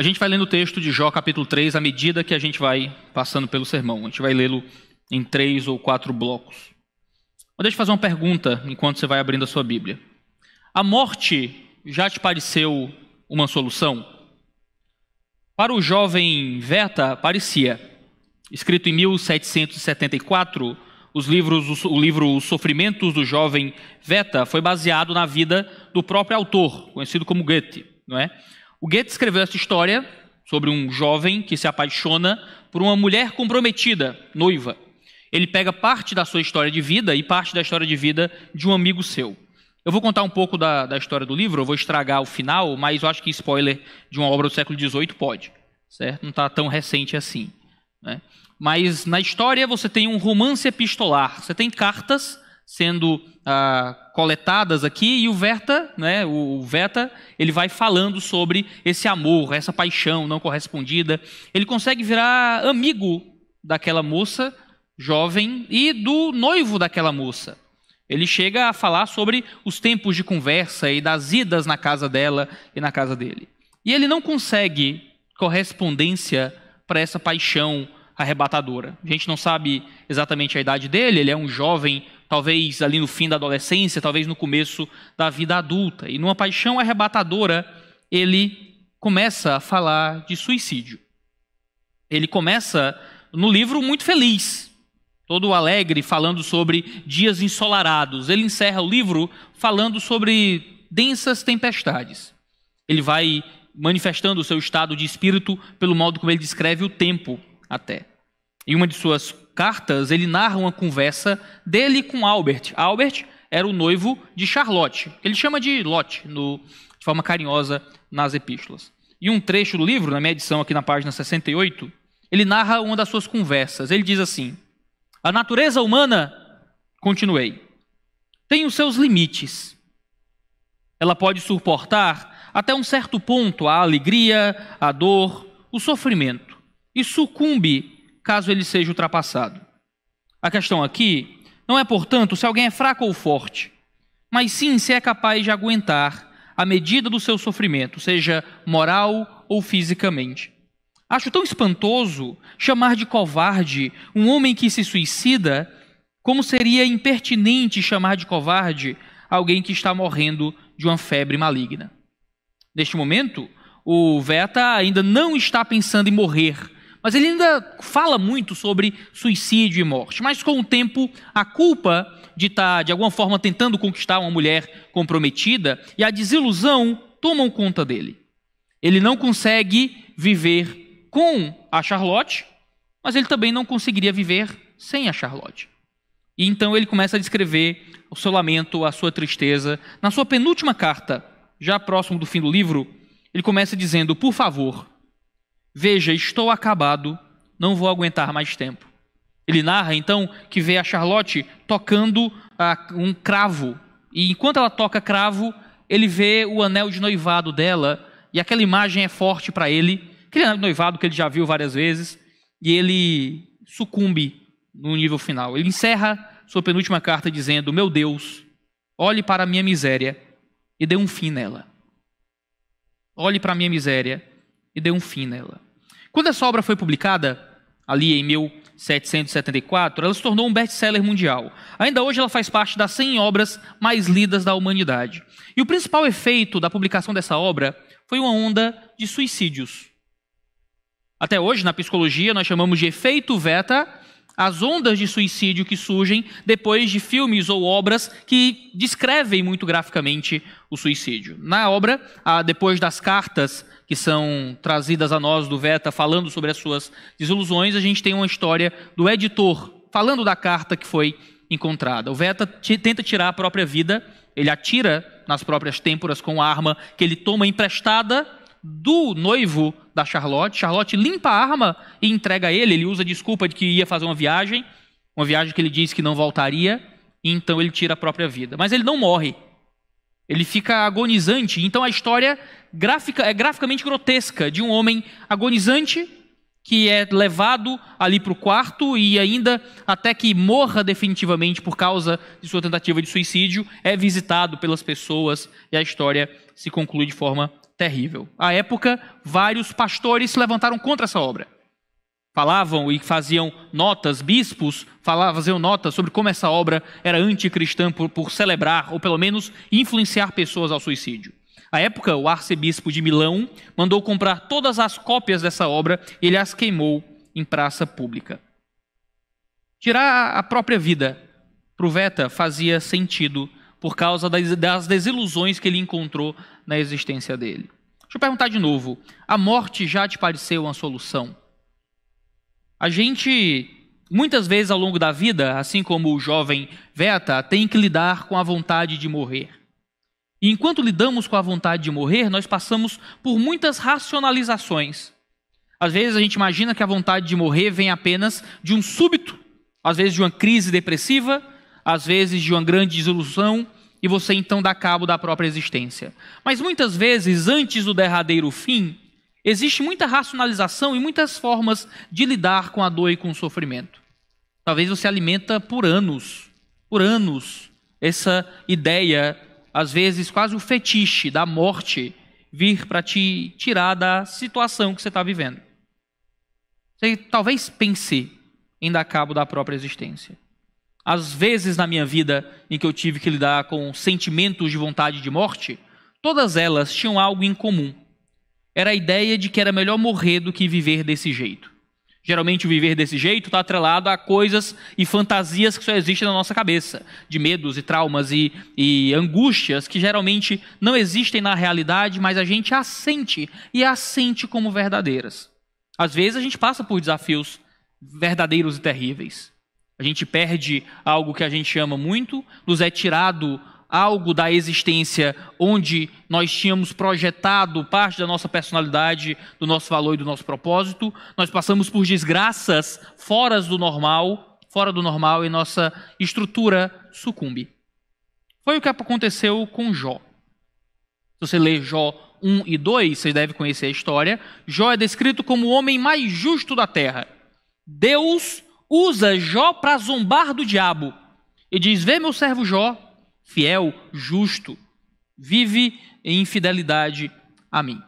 A gente vai lendo o texto de Jó, capítulo 3, à medida que a gente vai passando pelo sermão. A gente vai lê-lo em três ou quatro blocos. Mas deixa eu fazer uma pergunta enquanto você vai abrindo a sua Bíblia. A morte já te pareceu uma solução? Para o jovem Veta, parecia. Escrito em 1774, os livros, o livro Os Sofrimentos do Jovem Veta foi baseado na vida do próprio autor, conhecido como Goethe, não é? O Goethe escreveu essa história sobre um jovem que se apaixona por uma mulher comprometida, noiva. Ele pega parte da sua história de vida e parte da história de vida de um amigo seu. Eu vou contar um pouco da, da história do livro, eu vou estragar o final, mas eu acho que spoiler de uma obra do século XVIII pode, certo? Não está tão recente assim. Né? Mas na história você tem um romance epistolar, você tem cartas sendo ah, coletadas aqui e o Verta, né, o Veta, ele vai falando sobre esse amor, essa paixão não correspondida. Ele consegue virar amigo daquela moça jovem e do noivo daquela moça. Ele chega a falar sobre os tempos de conversa e das idas na casa dela e na casa dele. E ele não consegue correspondência para essa paixão arrebatadora. A gente não sabe exatamente a idade dele, ele é um jovem, talvez ali no fim da adolescência, talvez no começo da vida adulta. E numa paixão arrebatadora, ele começa a falar de suicídio. Ele começa no livro muito feliz, todo alegre, falando sobre dias ensolarados. Ele encerra o livro falando sobre densas tempestades. Ele vai manifestando o seu estado de espírito pelo modo como ele descreve o tempo até. Em uma de suas cartas, ele narra uma conversa dele com Albert. Albert era o noivo de Charlotte. Ele chama de Lotte, de forma carinhosa, nas epístolas. E um trecho do livro, na minha edição aqui na página 68, ele narra uma das suas conversas. Ele diz assim: A natureza humana, continuei, tem os seus limites. Ela pode suportar até um certo ponto a alegria, a dor, o sofrimento e sucumbe caso ele seja ultrapassado. A questão aqui não é, portanto, se alguém é fraco ou forte, mas sim se é capaz de aguentar a medida do seu sofrimento, seja moral ou fisicamente. Acho tão espantoso chamar de covarde um homem que se suicida, como seria impertinente chamar de covarde alguém que está morrendo de uma febre maligna. Neste momento, o Veta ainda não está pensando em morrer mas ele ainda fala muito sobre suicídio e morte. Mas com o tempo, a culpa de estar, tá, de alguma forma, tentando conquistar uma mulher comprometida e a desilusão tomam conta dele. Ele não consegue viver com a Charlotte, mas ele também não conseguiria viver sem a Charlotte. E então ele começa a descrever o seu lamento, a sua tristeza. Na sua penúltima carta, já próximo do fim do livro, ele começa dizendo: Por favor, Veja, estou acabado, não vou aguentar mais tempo. Ele narra então que vê a Charlotte tocando uh, um cravo. E enquanto ela toca cravo, ele vê o anel de noivado dela. E aquela imagem é forte para ele. Aquele anel de noivado que ele já viu várias vezes. E ele sucumbe no nível final. Ele encerra sua penúltima carta dizendo: Meu Deus, olhe para a minha miséria e dê um fim nela. Olhe para a minha miséria e deu um fim nela. Quando essa obra foi publicada, ali em 1774, ela se tornou um best-seller mundial. Ainda hoje ela faz parte das 100 obras mais lidas da humanidade. E o principal efeito da publicação dessa obra foi uma onda de suicídios. Até hoje, na psicologia, nós chamamos de efeito Veta as ondas de suicídio que surgem depois de filmes ou obras que descrevem muito graficamente o suicídio. Na obra, depois das cartas que são trazidas a nós do Veta falando sobre as suas desilusões, a gente tem uma história do editor falando da carta que foi encontrada. O Veta tenta tirar a própria vida, ele atira nas próprias têmporas com a arma que ele toma emprestada do noivo da Charlotte. Charlotte limpa a arma e entrega a ele. Ele usa a desculpa de que ia fazer uma viagem, uma viagem que ele diz que não voltaria, e então ele tira a própria vida. Mas ele não morre. Ele fica agonizante. Então a história gráfica, é graficamente grotesca de um homem agonizante que é levado ali para o quarto e ainda até que morra definitivamente por causa de sua tentativa de suicídio, é visitado pelas pessoas e a história se conclui de forma terrível. À época, vários pastores se levantaram contra essa obra. Falavam e faziam notas, bispos falavam, faziam notas sobre como essa obra era anticristã por, por celebrar, ou pelo menos influenciar pessoas ao suicídio. À época, o arcebispo de Milão mandou comprar todas as cópias dessa obra e ele as queimou em praça pública. Tirar a própria vida para o Veta fazia sentido por causa das desilusões que ele encontrou na existência dele. Deixa eu perguntar de novo: a morte já te pareceu uma solução? A gente, muitas vezes ao longo da vida, assim como o jovem Veta, tem que lidar com a vontade de morrer. E enquanto lidamos com a vontade de morrer, nós passamos por muitas racionalizações. Às vezes a gente imagina que a vontade de morrer vem apenas de um súbito, às vezes de uma crise depressiva, às vezes de uma grande desilusão, e você então dá cabo da própria existência. Mas muitas vezes, antes do derradeiro fim, existe muita racionalização e muitas formas de lidar com a dor e com o sofrimento. Talvez você alimenta por anos, por anos, essa ideia, às vezes quase o fetiche da morte vir para te tirar da situação que você está vivendo. Você talvez pense em dar cabo da própria existência as vezes na minha vida em que eu tive que lidar com sentimentos de vontade de morte, todas elas tinham algo em comum. Era a ideia de que era melhor morrer do que viver desse jeito. Geralmente, o viver desse jeito está atrelado a coisas e fantasias que só existem na nossa cabeça, de medos e traumas e, e angústias que geralmente não existem na realidade, mas a gente as sente e as sente como verdadeiras. Às vezes, a gente passa por desafios verdadeiros e terríveis. A gente perde algo que a gente ama muito, nos é tirado algo da existência onde nós tínhamos projetado parte da nossa personalidade, do nosso valor e do nosso propósito. Nós passamos por desgraças fora do normal, fora do normal e nossa estrutura sucumbe. Foi o que aconteceu com Jó. Se você ler Jó 1 e 2, Você deve conhecer a história. Jó é descrito como o homem mais justo da terra. Deus usa Jó para zombar do diabo e diz: Vê meu servo Jó, fiel, justo, vive em fidelidade a mim.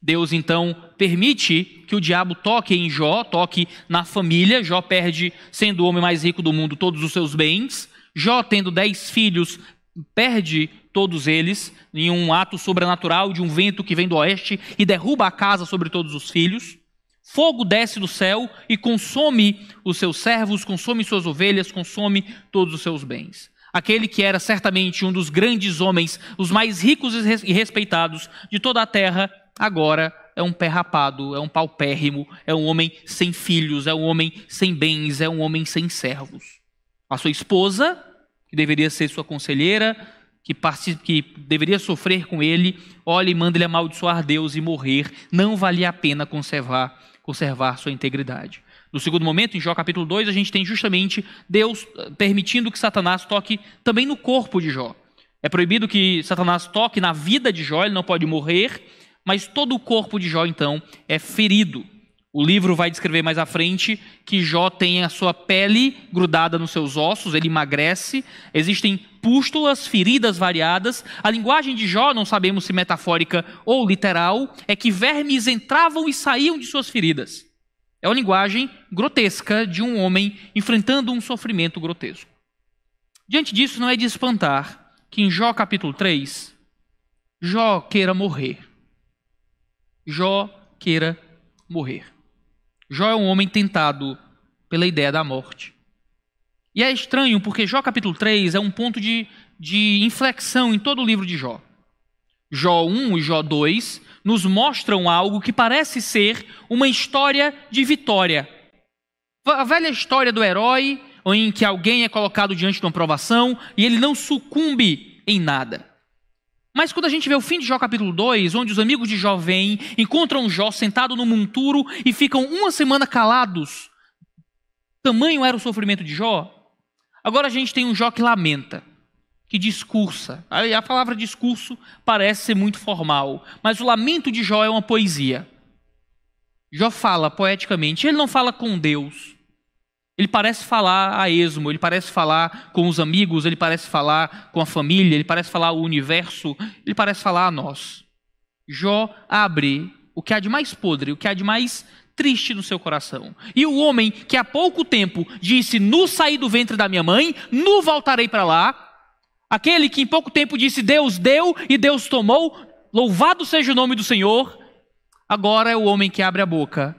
Deus então permite que o diabo toque em Jó, toque na família. Jó perde, sendo o homem mais rico do mundo, todos os seus bens. Jó, tendo dez filhos, perde todos eles em um ato sobrenatural de um vento que vem do oeste e derruba a casa sobre todos os filhos. Fogo desce do céu e consome os seus servos, consome suas ovelhas, consome todos os seus bens. Aquele que era certamente um dos grandes homens, os mais ricos e respeitados de toda a terra, agora é um pé rapado, é um paupérrimo, é um homem sem filhos, é um homem sem bens, é um homem sem servos. A sua esposa, que deveria ser sua conselheira, que, que deveria sofrer com ele, olha e manda ele amaldiçoar Deus e morrer. Não valia a pena conservar conservar sua integridade. No segundo momento, em Jó capítulo 2, a gente tem justamente Deus eh, permitindo que Satanás toque também no corpo de Jó. É proibido que Satanás toque na vida de Jó, ele não pode morrer, mas todo o corpo de Jó então é ferido. O livro vai descrever mais à frente que Jó tem a sua pele grudada nos seus ossos, ele emagrece, existem pústulas, feridas variadas. A linguagem de Jó, não sabemos se metafórica ou literal, é que vermes entravam e saíam de suas feridas. É uma linguagem grotesca de um homem enfrentando um sofrimento grotesco. Diante disso, não é de espantar que em Jó capítulo 3, Jó queira morrer. Jó queira morrer. Jó é um homem tentado pela ideia da morte. E é estranho porque Jó capítulo 3 é um ponto de, de inflexão em todo o livro de Jó. Jó 1 e Jó 2 nos mostram algo que parece ser uma história de vitória. A velha história do herói, em que alguém é colocado diante de uma provação e ele não sucumbe em nada. Mas quando a gente vê o fim de Jó capítulo 2, onde os amigos de Jó vêm, encontram Jó sentado no monturo e ficam uma semana calados, tamanho era o sofrimento de Jó, agora a gente tem um Jó que lamenta, que discursa. A palavra discurso parece ser muito formal, mas o lamento de Jó é uma poesia. Jó fala poeticamente, ele não fala com Deus, ele parece falar a esmo, ele parece falar com os amigos, ele parece falar com a família, ele parece falar o universo, ele parece falar a nós. Jó abre o que há de mais podre, o que há de mais triste no seu coração. E o homem que há pouco tempo disse: No saí do ventre da minha mãe, no voltarei para lá. Aquele que em pouco tempo disse: Deus deu e Deus tomou, louvado seja o nome do Senhor. Agora é o homem que abre a boca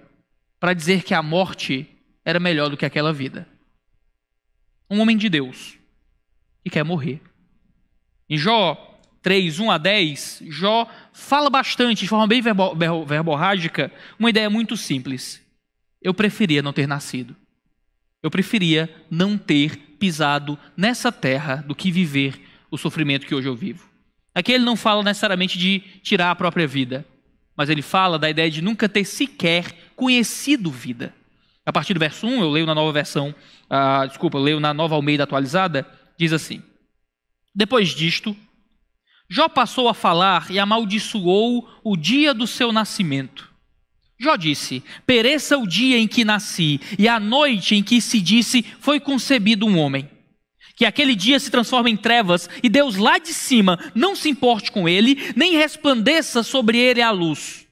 para dizer que a morte era melhor do que aquela vida. Um homem de Deus que quer morrer. Em Jó 3, 1 a 10, Jó fala bastante, de forma bem verbo, verbo, verborrágica, uma ideia muito simples. Eu preferia não ter nascido. Eu preferia não ter pisado nessa terra do que viver o sofrimento que hoje eu vivo. Aqui ele não fala necessariamente de tirar a própria vida, mas ele fala da ideia de nunca ter sequer conhecido vida. A partir do verso 1, eu leio na nova versão, ah, desculpa, eu leio na nova Almeida atualizada, diz assim: Depois disto, Jó passou a falar e amaldiçoou o dia do seu nascimento. Jó disse: Pereça o dia em que nasci, e a noite em que se disse foi concebido um homem. Que aquele dia se transforme em trevas, e Deus lá de cima não se importe com ele, nem resplandeça sobre ele a luz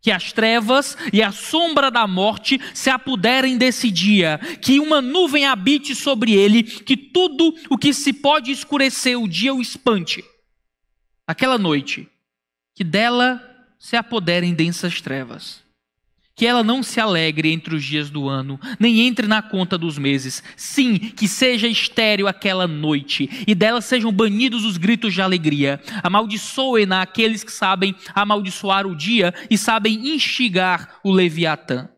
que as trevas e a sombra da morte se apoderem desse dia, que uma nuvem habite sobre ele, que tudo o que se pode escurecer o dia o espante. Aquela noite, que dela se apoderem densas trevas que ela não se alegre entre os dias do ano, nem entre na conta dos meses. Sim, que seja estéreo aquela noite, e dela sejam banidos os gritos de alegria. Amaldiçoe-na aqueles que sabem amaldiçoar o dia e sabem instigar o Leviatã.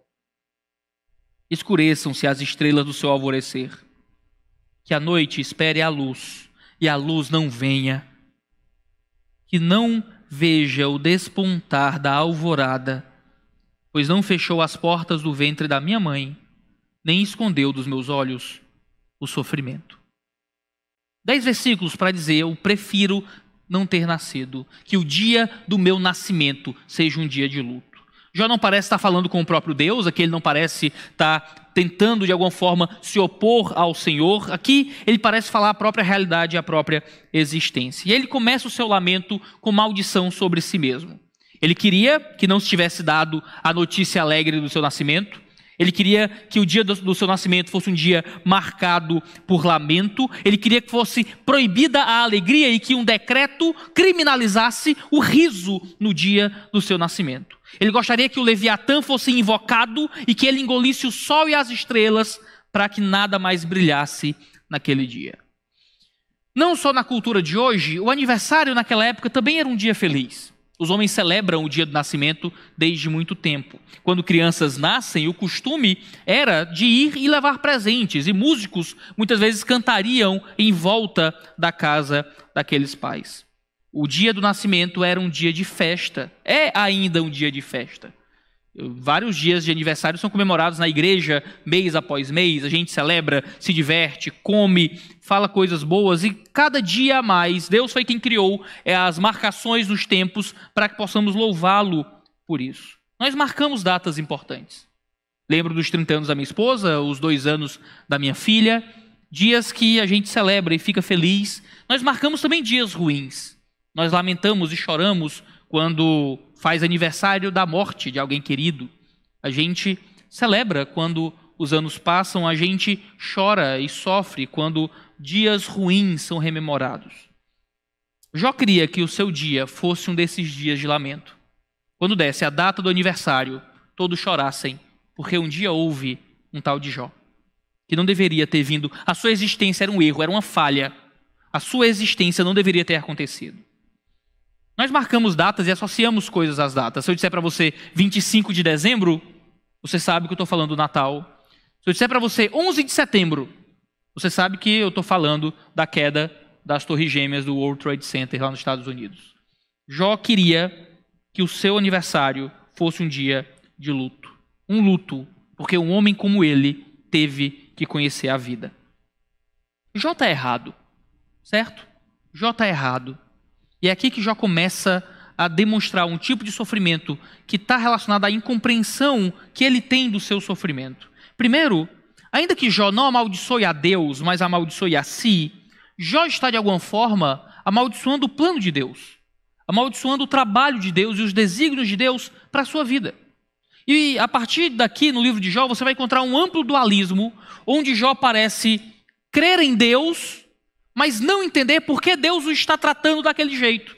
Escureçam-se as estrelas do seu alvorecer, que a noite espere a luz, e a luz não venha, que não veja o despontar da alvorada pois não fechou as portas do ventre da minha mãe, nem escondeu dos meus olhos o sofrimento. Dez versículos para dizer: Eu prefiro não ter nascido, que o dia do meu nascimento seja um dia de luto. Já não parece estar falando com o próprio Deus, aqui ele não parece estar tentando de alguma forma se opor ao Senhor, aqui ele parece falar a própria realidade, a própria existência. E ele começa o seu lamento com maldição sobre si mesmo. Ele queria que não se tivesse dado a notícia alegre do seu nascimento. Ele queria que o dia do seu nascimento fosse um dia marcado por lamento. Ele queria que fosse proibida a alegria e que um decreto criminalizasse o riso no dia do seu nascimento. Ele gostaria que o Leviatã fosse invocado e que ele engolisse o sol e as estrelas para que nada mais brilhasse naquele dia. Não só na cultura de hoje, o aniversário naquela época também era um dia feliz. Os homens celebram o dia do nascimento desde muito tempo. Quando crianças nascem, o costume era de ir e levar presentes, e músicos muitas vezes cantariam em volta da casa daqueles pais. O dia do nascimento era um dia de festa, é ainda um dia de festa. Vários dias de aniversário são comemorados na igreja, mês após mês. A gente celebra, se diverte, come, fala coisas boas e cada dia a mais, Deus foi quem criou é, as marcações dos tempos para que possamos louvá-lo por isso. Nós marcamos datas importantes. Lembro dos 30 anos da minha esposa, os dois anos da minha filha, dias que a gente celebra e fica feliz. Nós marcamos também dias ruins. Nós lamentamos e choramos quando faz aniversário da morte de alguém querido. A gente celebra quando os anos passam, a gente chora e sofre quando dias ruins são rememorados. Jó queria que o seu dia fosse um desses dias de lamento. Quando desse a data do aniversário, todos chorassem, porque um dia houve um tal de Jó, que não deveria ter vindo. A sua existência era um erro, era uma falha. A sua existência não deveria ter acontecido. Nós marcamos datas e associamos coisas às datas. Se eu disser para você 25 de dezembro, você sabe que eu estou falando do Natal. Se eu disser para você 11 de setembro, você sabe que eu estou falando da queda das Torres Gêmeas do World Trade Center lá nos Estados Unidos. Jó queria que o seu aniversário fosse um dia de luto. Um luto, porque um homem como ele teve que conhecer a vida. Jó está errado, certo? Jó está errado. E é aqui que já começa a demonstrar um tipo de sofrimento que está relacionado à incompreensão que ele tem do seu sofrimento. Primeiro, ainda que Jó não amaldiçoe a Deus, mas amaldiçoe a si, Jó está de alguma forma amaldiçoando o plano de Deus, amaldiçoando o trabalho de Deus e os desígnios de Deus para a sua vida. E a partir daqui, no livro de Jó, você vai encontrar um amplo dualismo, onde Jó parece crer em Deus mas não entender por que Deus o está tratando daquele jeito.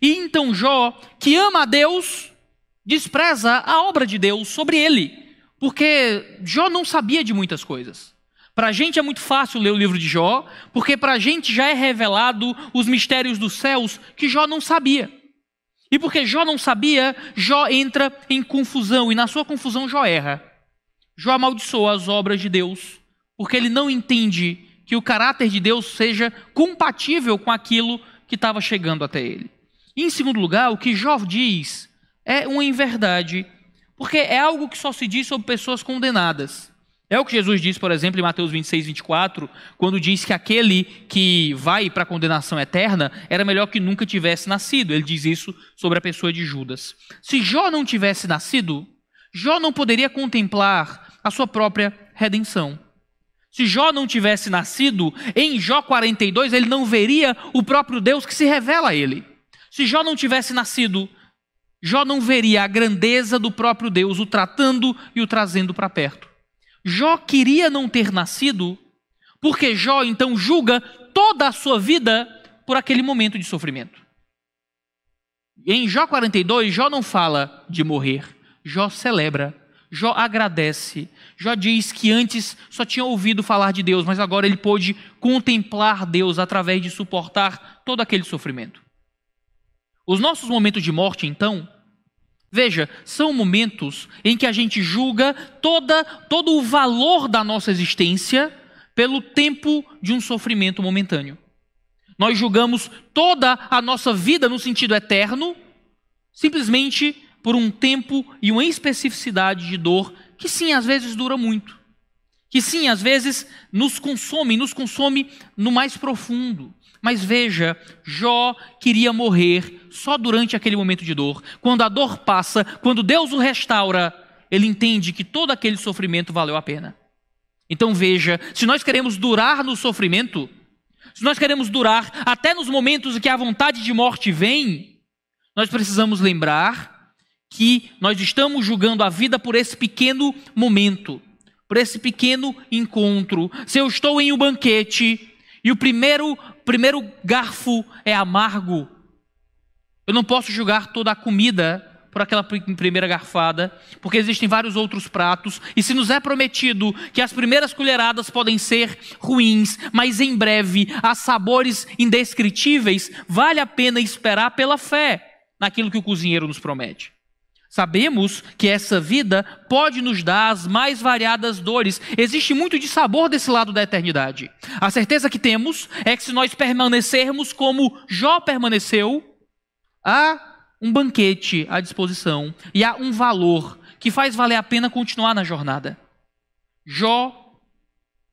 E então Jó, que ama a Deus, despreza a obra de Deus sobre ele, porque Jó não sabia de muitas coisas. Para a gente é muito fácil ler o livro de Jó, porque para a gente já é revelado os mistérios dos céus que Jó não sabia. E porque Jó não sabia, Jó entra em confusão, e na sua confusão Jó erra. Jó amaldiçoa as obras de Deus, porque ele não entende que o caráter de Deus seja compatível com aquilo que estava chegando até ele. E, em segundo lugar, o que Jó diz é uma inverdade, porque é algo que só se diz sobre pessoas condenadas. É o que Jesus diz, por exemplo, em Mateus 26, 24, quando diz que aquele que vai para a condenação eterna era melhor que nunca tivesse nascido. Ele diz isso sobre a pessoa de Judas. Se Jó não tivesse nascido, Jó não poderia contemplar a sua própria redenção. Se Jó não tivesse nascido, em Jó 42 ele não veria o próprio Deus que se revela a ele. Se Jó não tivesse nascido, Jó não veria a grandeza do próprio Deus o tratando e o trazendo para perto. Jó queria não ter nascido, porque Jó então julga toda a sua vida por aquele momento de sofrimento. Em Jó 42, Jó não fala de morrer, Jó celebra Jó agradece. Jó diz que antes só tinha ouvido falar de Deus, mas agora ele pôde contemplar Deus através de suportar todo aquele sofrimento. Os nossos momentos de morte, então, veja, são momentos em que a gente julga toda, todo o valor da nossa existência pelo tempo de um sofrimento momentâneo. Nós julgamos toda a nossa vida no sentido eterno simplesmente por um tempo e uma especificidade de dor que sim, às vezes dura muito. Que sim, às vezes nos consome, nos consome no mais profundo. Mas veja, Jó queria morrer só durante aquele momento de dor. Quando a dor passa, quando Deus o restaura, ele entende que todo aquele sofrimento valeu a pena. Então veja, se nós queremos durar no sofrimento, se nós queremos durar até nos momentos em que a vontade de morte vem, nós precisamos lembrar que nós estamos julgando a vida por esse pequeno momento, por esse pequeno encontro. Se eu estou em um banquete e o primeiro, primeiro garfo é amargo, eu não posso julgar toda a comida por aquela primeira garfada, porque existem vários outros pratos, e se nos é prometido que as primeiras colheradas podem ser ruins, mas em breve há sabores indescritíveis, vale a pena esperar pela fé naquilo que o cozinheiro nos promete. Sabemos que essa vida pode nos dar as mais variadas dores. Existe muito de sabor desse lado da eternidade. A certeza que temos é que se nós permanecermos como Jó permaneceu, há um banquete à disposição e há um valor que faz valer a pena continuar na jornada. Jó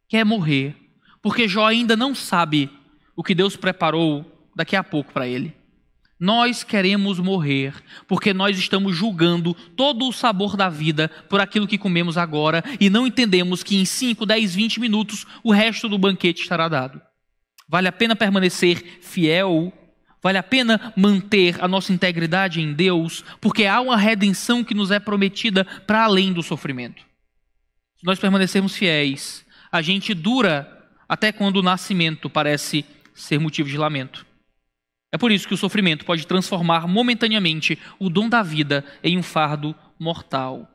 quer morrer, porque Jó ainda não sabe o que Deus preparou daqui a pouco para ele. Nós queremos morrer porque nós estamos julgando todo o sabor da vida por aquilo que comemos agora e não entendemos que em 5, 10, 20 minutos o resto do banquete estará dado. Vale a pena permanecer fiel? Vale a pena manter a nossa integridade em Deus? Porque há uma redenção que nos é prometida para além do sofrimento. Se nós permanecermos fiéis, a gente dura até quando o nascimento parece ser motivo de lamento. É por isso que o sofrimento pode transformar momentaneamente o dom da vida em um fardo mortal.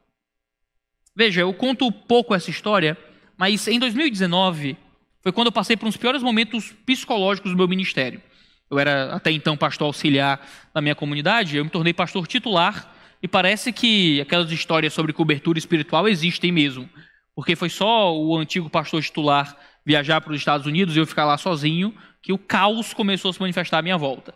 Veja, eu conto pouco essa história, mas em 2019 foi quando eu passei por uns piores momentos psicológicos do meu ministério. Eu era até então pastor auxiliar na minha comunidade, eu me tornei pastor titular e parece que aquelas histórias sobre cobertura espiritual existem mesmo. Porque foi só o antigo pastor titular viajar para os Estados Unidos e eu ficar lá sozinho que o caos começou a se manifestar à minha volta.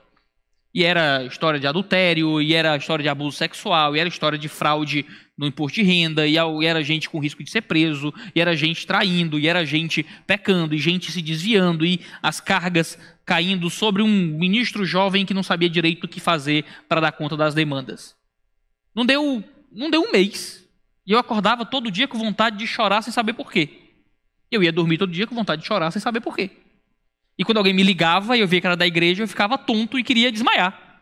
E era história de adultério, e era história de abuso sexual, e era história de fraude no imposto de renda, e era gente com risco de ser preso, e era gente traindo, e era gente pecando, e gente se desviando, e as cargas caindo sobre um ministro jovem que não sabia direito o que fazer para dar conta das demandas. Não deu, não deu um mês. E eu acordava todo dia com vontade de chorar sem saber por quê. Eu ia dormir todo dia com vontade de chorar sem saber por quê. E quando alguém me ligava e eu via que era da igreja, eu ficava tonto e queria desmaiar.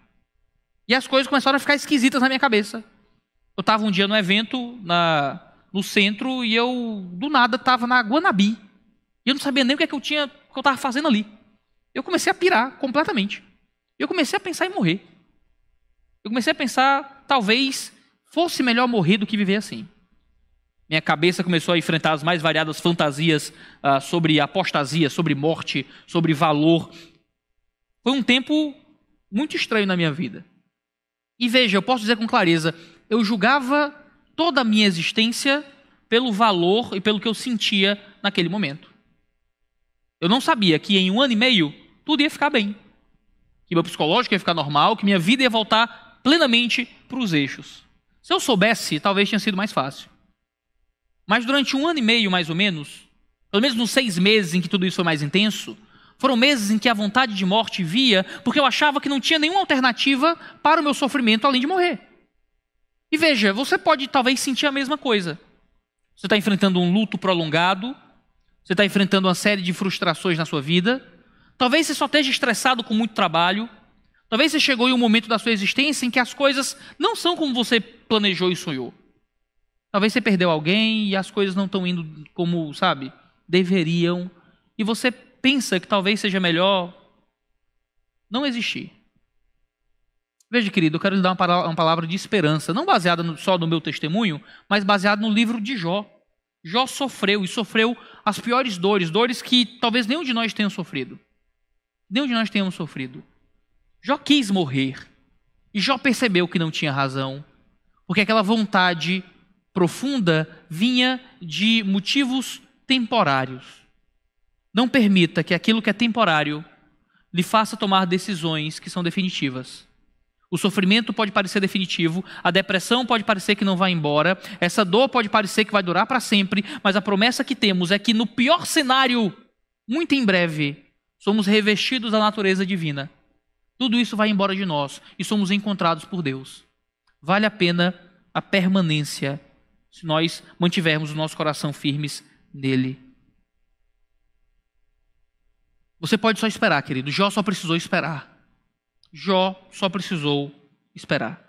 E as coisas começaram a ficar esquisitas na minha cabeça. Eu estava um dia no evento na, no centro e eu, do nada, estava na Guanabi. E eu não sabia nem o que, é que eu tinha, o que eu estava fazendo ali. Eu comecei a pirar completamente. Eu comecei a pensar em morrer. Eu comecei a pensar, talvez fosse melhor morrer do que viver assim. Minha cabeça começou a enfrentar as mais variadas fantasias ah, sobre apostasia, sobre morte, sobre valor. Foi um tempo muito estranho na minha vida. E veja, eu posso dizer com clareza: eu julgava toda a minha existência pelo valor e pelo que eu sentia naquele momento. Eu não sabia que em um ano e meio tudo ia ficar bem, que meu psicológico ia ficar normal, que minha vida ia voltar plenamente para os eixos. Se eu soubesse, talvez tenha sido mais fácil. Mas durante um ano e meio, mais ou menos, pelo menos nos seis meses em que tudo isso foi mais intenso, foram meses em que a vontade de morte via, porque eu achava que não tinha nenhuma alternativa para o meu sofrimento além de morrer. E veja, você pode talvez sentir a mesma coisa. Você está enfrentando um luto prolongado, você está enfrentando uma série de frustrações na sua vida, talvez você só esteja estressado com muito trabalho, talvez você chegou em um momento da sua existência em que as coisas não são como você planejou e sonhou. Talvez você perdeu alguém e as coisas não estão indo como, sabe, deveriam. E você pensa que talvez seja melhor não existir. Veja, querido, eu quero lhe dar uma palavra de esperança, não baseada só no meu testemunho, mas baseada no livro de Jó. Jó sofreu e sofreu as piores dores, dores que talvez nenhum de nós tenha sofrido. Nenhum de nós tenhamos sofrido. Jó quis morrer. E Jó percebeu que não tinha razão. Porque aquela vontade profunda vinha de motivos temporários. Não permita que aquilo que é temporário lhe faça tomar decisões que são definitivas. O sofrimento pode parecer definitivo, a depressão pode parecer que não vai embora, essa dor pode parecer que vai durar para sempre, mas a promessa que temos é que no pior cenário, muito em breve, somos revestidos da natureza divina. Tudo isso vai embora de nós e somos encontrados por Deus. Vale a pena a permanência se nós mantivermos o nosso coração firmes nele. Você pode só esperar, querido. Jó só precisou esperar. Jó só precisou esperar.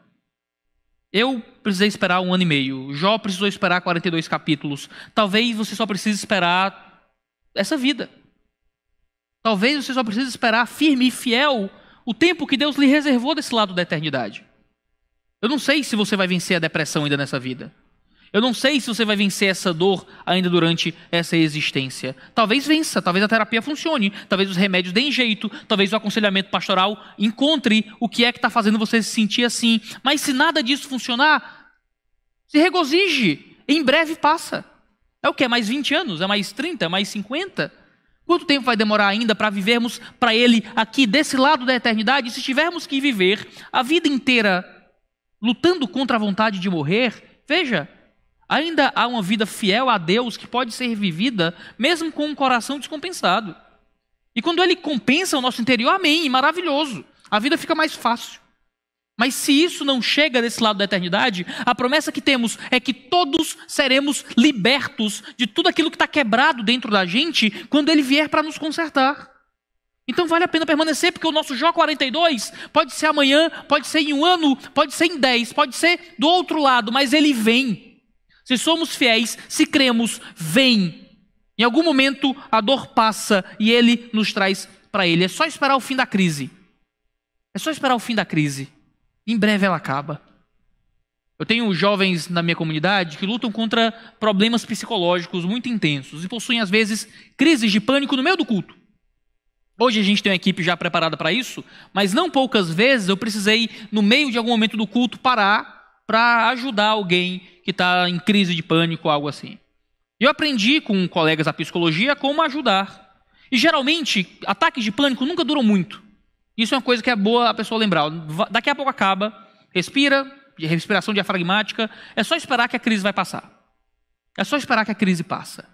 Eu precisei esperar um ano e meio. Jó precisou esperar 42 capítulos. Talvez você só precise esperar essa vida. Talvez você só precise esperar firme e fiel o tempo que Deus lhe reservou desse lado da eternidade. Eu não sei se você vai vencer a depressão ainda nessa vida. Eu não sei se você vai vencer essa dor ainda durante essa existência. Talvez vença, talvez a terapia funcione, talvez os remédios deem jeito, talvez o aconselhamento pastoral encontre o que é que está fazendo você se sentir assim. Mas se nada disso funcionar, se regozije, em breve passa. É o que? É mais 20 anos? É mais 30? É mais 50? Quanto tempo vai demorar ainda para vivermos para Ele aqui, desse lado da eternidade? Se tivermos que viver a vida inteira lutando contra a vontade de morrer, veja, Ainda há uma vida fiel a Deus que pode ser vivida mesmo com um coração descompensado. E quando ele compensa o nosso interior, amém, maravilhoso. A vida fica mais fácil. Mas se isso não chega desse lado da eternidade, a promessa que temos é que todos seremos libertos de tudo aquilo que está quebrado dentro da gente quando ele vier para nos consertar. Então vale a pena permanecer, porque o nosso Jó 42 pode ser amanhã, pode ser em um ano, pode ser em dez, pode ser do outro lado, mas ele vem. Se somos fiéis, se cremos, vem. Em algum momento a dor passa e ele nos traz para ele. É só esperar o fim da crise. É só esperar o fim da crise. Em breve ela acaba. Eu tenho jovens na minha comunidade que lutam contra problemas psicológicos muito intensos e possuem, às vezes, crises de pânico no meio do culto. Hoje a gente tem uma equipe já preparada para isso, mas não poucas vezes eu precisei, no meio de algum momento do culto, parar para ajudar alguém que está em crise de pânico, algo assim. Eu aprendi com colegas da psicologia como ajudar. E geralmente, ataques de pânico nunca duram muito. Isso é uma coisa que é boa a pessoa lembrar. Daqui a pouco acaba, respira, respiração diafragmática, é só esperar que a crise vai passar. É só esperar que a crise passa.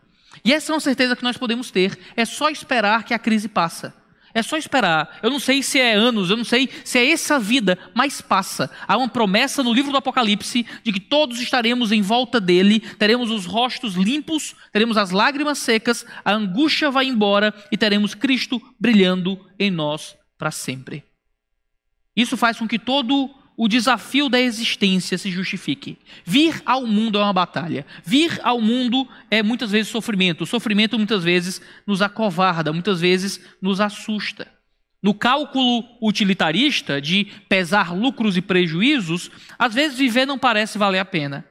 E essa é uma certeza que nós podemos ter, é só esperar que a crise passa. É só esperar. Eu não sei se é anos, eu não sei se é essa vida, mas passa. Há uma promessa no livro do Apocalipse de que todos estaremos em volta dele, teremos os rostos limpos, teremos as lágrimas secas, a angústia vai embora e teremos Cristo brilhando em nós para sempre. Isso faz com que todo o desafio da existência se justifique. Vir ao mundo é uma batalha. Vir ao mundo é muitas vezes sofrimento. O sofrimento muitas vezes nos acovarda, muitas vezes nos assusta. No cálculo utilitarista de pesar lucros e prejuízos, às vezes viver não parece valer a pena.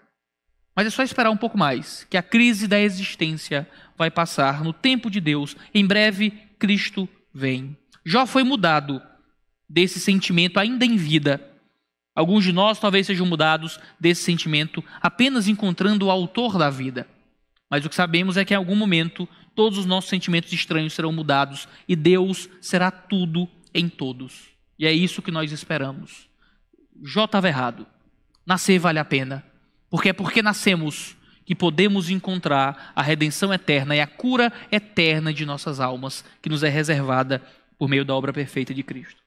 Mas é só esperar um pouco mais, que a crise da existência vai passar no tempo de Deus. Em breve, Cristo vem. Jó foi mudado desse sentimento ainda em vida Alguns de nós talvez sejam mudados desse sentimento apenas encontrando o autor da vida. Mas o que sabemos é que em algum momento todos os nossos sentimentos estranhos serão mudados e Deus será tudo em todos. E é isso que nós esperamos. Jó estava errado. Nascer vale a pena. Porque é porque nascemos que podemos encontrar a redenção eterna e a cura eterna de nossas almas, que nos é reservada por meio da obra perfeita de Cristo.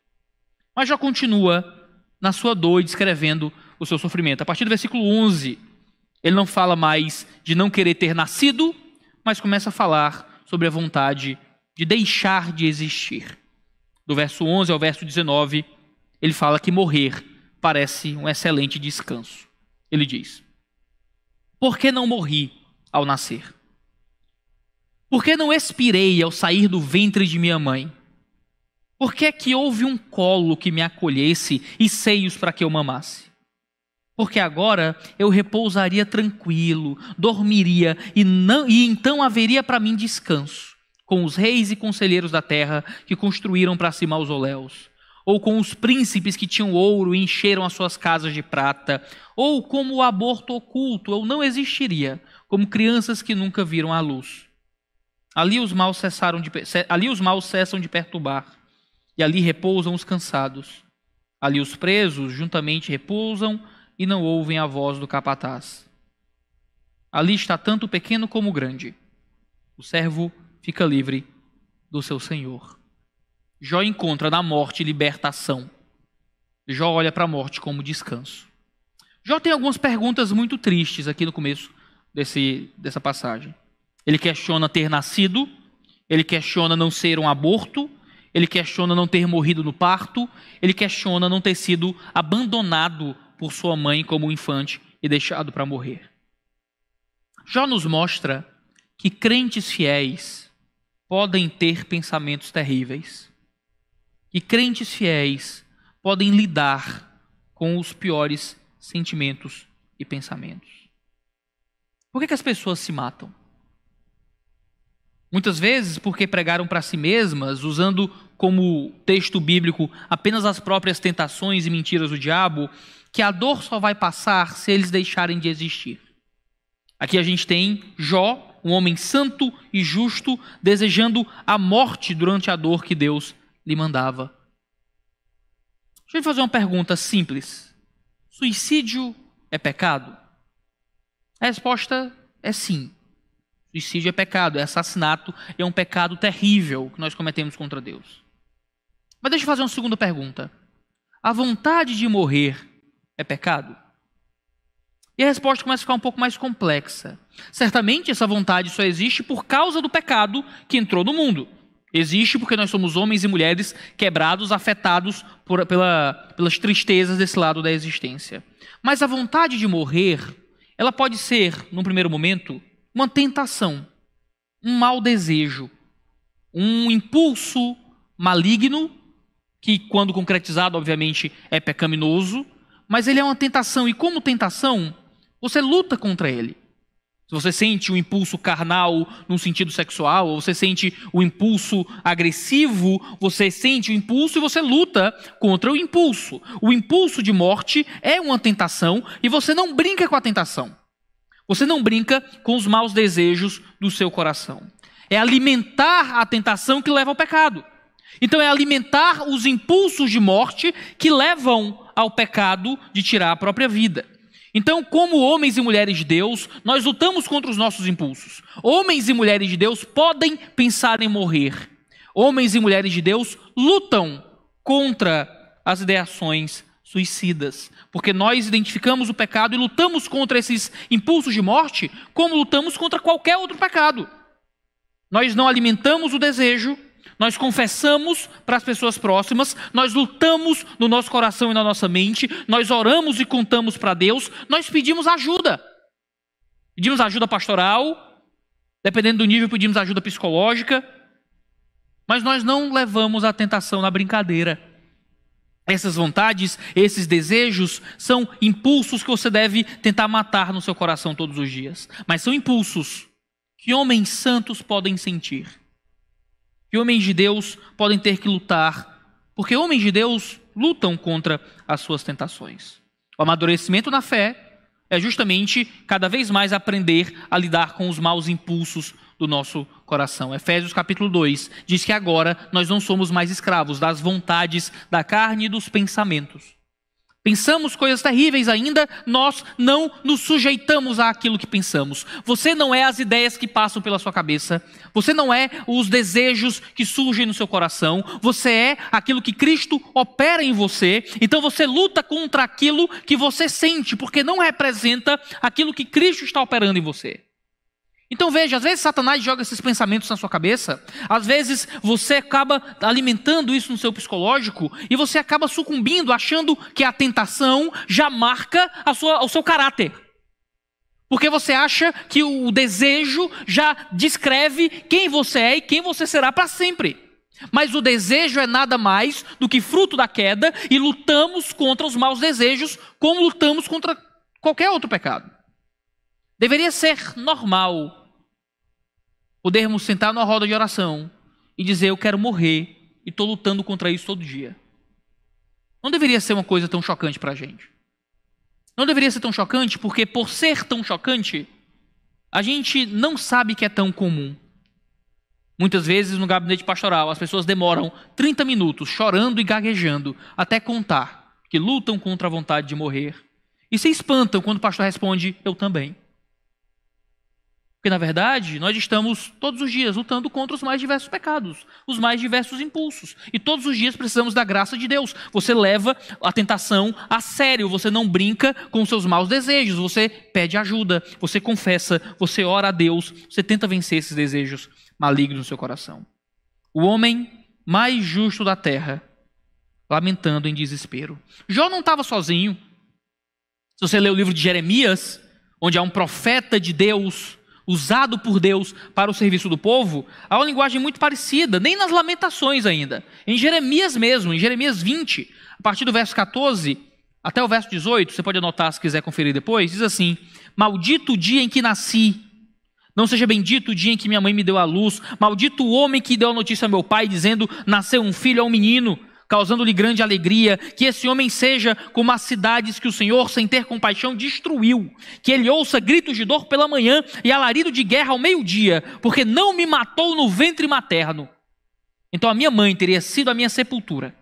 Mas já continua na sua dor e descrevendo o seu sofrimento. A partir do versículo 11, ele não fala mais de não querer ter nascido, mas começa a falar sobre a vontade de deixar de existir. Do verso 11 ao verso 19, ele fala que morrer parece um excelente descanso. Ele diz: Por que não morri ao nascer? Por que não expirei ao sair do ventre de minha mãe? Por que é que houve um colo que me acolhesse e seios para que eu mamasse? Porque agora eu repousaria tranquilo, dormiria e, não, e então haveria para mim descanso, com os reis e conselheiros da terra que construíram para si mausoléus, ou com os príncipes que tinham ouro e encheram as suas casas de prata, ou como o aborto oculto eu não existiria, como crianças que nunca viram a luz. Ali os maus, cessaram de, ali os maus cessam de perturbar e ali repousam os cansados. Ali os presos juntamente repousam e não ouvem a voz do capataz. Ali está tanto o pequeno como o grande. O servo fica livre do seu senhor. Jó encontra na morte libertação. Jó olha para a morte como descanso. Jó tem algumas perguntas muito tristes aqui no começo desse, dessa passagem. Ele questiona ter nascido, ele questiona não ser um aborto, ele questiona não ter morrido no parto, ele questiona não ter sido abandonado por sua mãe como infante e deixado para morrer. Jó nos mostra que crentes fiéis podem ter pensamentos terríveis, que crentes fiéis podem lidar com os piores sentimentos e pensamentos. Por que, que as pessoas se matam? Muitas vezes porque pregaram para si mesmas, usando como texto bíblico apenas as próprias tentações e mentiras do diabo, que a dor só vai passar se eles deixarem de existir. Aqui a gente tem Jó, um homem santo e justo, desejando a morte durante a dor que Deus lhe mandava. Deixa eu fazer uma pergunta simples: suicídio é pecado? A resposta é sim. Suicídio é pecado, é assassinato, é um pecado terrível que nós cometemos contra Deus. Mas deixa eu fazer uma segunda pergunta. A vontade de morrer é pecado? E a resposta começa a ficar um pouco mais complexa. Certamente essa vontade só existe por causa do pecado que entrou no mundo. Existe porque nós somos homens e mulheres quebrados, afetados por, pela, pelas tristezas desse lado da existência. Mas a vontade de morrer, ela pode ser, num primeiro momento, uma tentação, um mau desejo, um impulso maligno, que quando concretizado, obviamente, é pecaminoso, mas ele é uma tentação e, como tentação, você luta contra ele. Se você sente o um impulso carnal num sentido sexual, ou você sente o um impulso agressivo, você sente o impulso e você luta contra o impulso. O impulso de morte é uma tentação e você não brinca com a tentação. Você não brinca com os maus desejos do seu coração. É alimentar a tentação que leva ao pecado. Então, é alimentar os impulsos de morte que levam ao pecado de tirar a própria vida. Então, como homens e mulheres de Deus, nós lutamos contra os nossos impulsos. Homens e mulheres de Deus podem pensar em morrer. Homens e mulheres de Deus lutam contra as ideações suicidas, porque nós identificamos o pecado e lutamos contra esses impulsos de morte como lutamos contra qualquer outro pecado. Nós não alimentamos o desejo, nós confessamos para as pessoas próximas, nós lutamos no nosso coração e na nossa mente, nós oramos e contamos para Deus, nós pedimos ajuda. Pedimos ajuda pastoral, dependendo do nível, pedimos ajuda psicológica, mas nós não levamos a tentação na brincadeira. Essas vontades, esses desejos são impulsos que você deve tentar matar no seu coração todos os dias. Mas são impulsos que homens santos podem sentir, que homens de Deus podem ter que lutar, porque homens de Deus lutam contra as suas tentações. O amadurecimento na fé é justamente cada vez mais aprender a lidar com os maus impulsos do nosso coração. Efésios capítulo 2 diz que agora nós não somos mais escravos das vontades da carne e dos pensamentos. Pensamos coisas terríveis ainda, nós não nos sujeitamos àquilo que pensamos. Você não é as ideias que passam pela sua cabeça, você não é os desejos que surgem no seu coração, você é aquilo que Cristo opera em você. Então você luta contra aquilo que você sente, porque não representa aquilo que Cristo está operando em você. Então veja, às vezes Satanás joga esses pensamentos na sua cabeça, às vezes você acaba alimentando isso no seu psicológico e você acaba sucumbindo, achando que a tentação já marca a sua, o seu caráter. Porque você acha que o desejo já descreve quem você é e quem você será para sempre. Mas o desejo é nada mais do que fruto da queda e lutamos contra os maus desejos como lutamos contra qualquer outro pecado. Deveria ser normal podermos sentar numa roda de oração e dizer: Eu quero morrer e estou lutando contra isso todo dia. Não deveria ser uma coisa tão chocante para a gente. Não deveria ser tão chocante porque, por ser tão chocante, a gente não sabe que é tão comum. Muitas vezes no gabinete pastoral as pessoas demoram 30 minutos chorando e gaguejando até contar que lutam contra a vontade de morrer e se espantam quando o pastor responde: Eu também. Porque, na verdade, nós estamos todos os dias lutando contra os mais diversos pecados, os mais diversos impulsos. E todos os dias precisamos da graça de Deus. Você leva a tentação a sério, você não brinca com os seus maus desejos, você pede ajuda, você confessa, você ora a Deus, você tenta vencer esses desejos malignos no seu coração. O homem mais justo da terra, lamentando em desespero. Jó não estava sozinho. Se você ler o livro de Jeremias, onde há um profeta de Deus usado por Deus para o serviço do povo, há uma linguagem muito parecida, nem nas Lamentações ainda. Em Jeremias mesmo, em Jeremias 20, a partir do verso 14 até o verso 18, você pode anotar se quiser conferir depois, diz assim: Maldito o dia em que nasci. Não seja bendito o dia em que minha mãe me deu a luz. Maldito o homem que deu a notícia a meu pai, dizendo: Nasceu um filho, é um menino causando-lhe grande alegria, que esse homem seja como as cidades que o Senhor, sem ter compaixão, destruiu, que ele ouça gritos de dor pela manhã e alarido de guerra ao meio-dia, porque não me matou no ventre materno. Então a minha mãe teria sido a minha sepultura,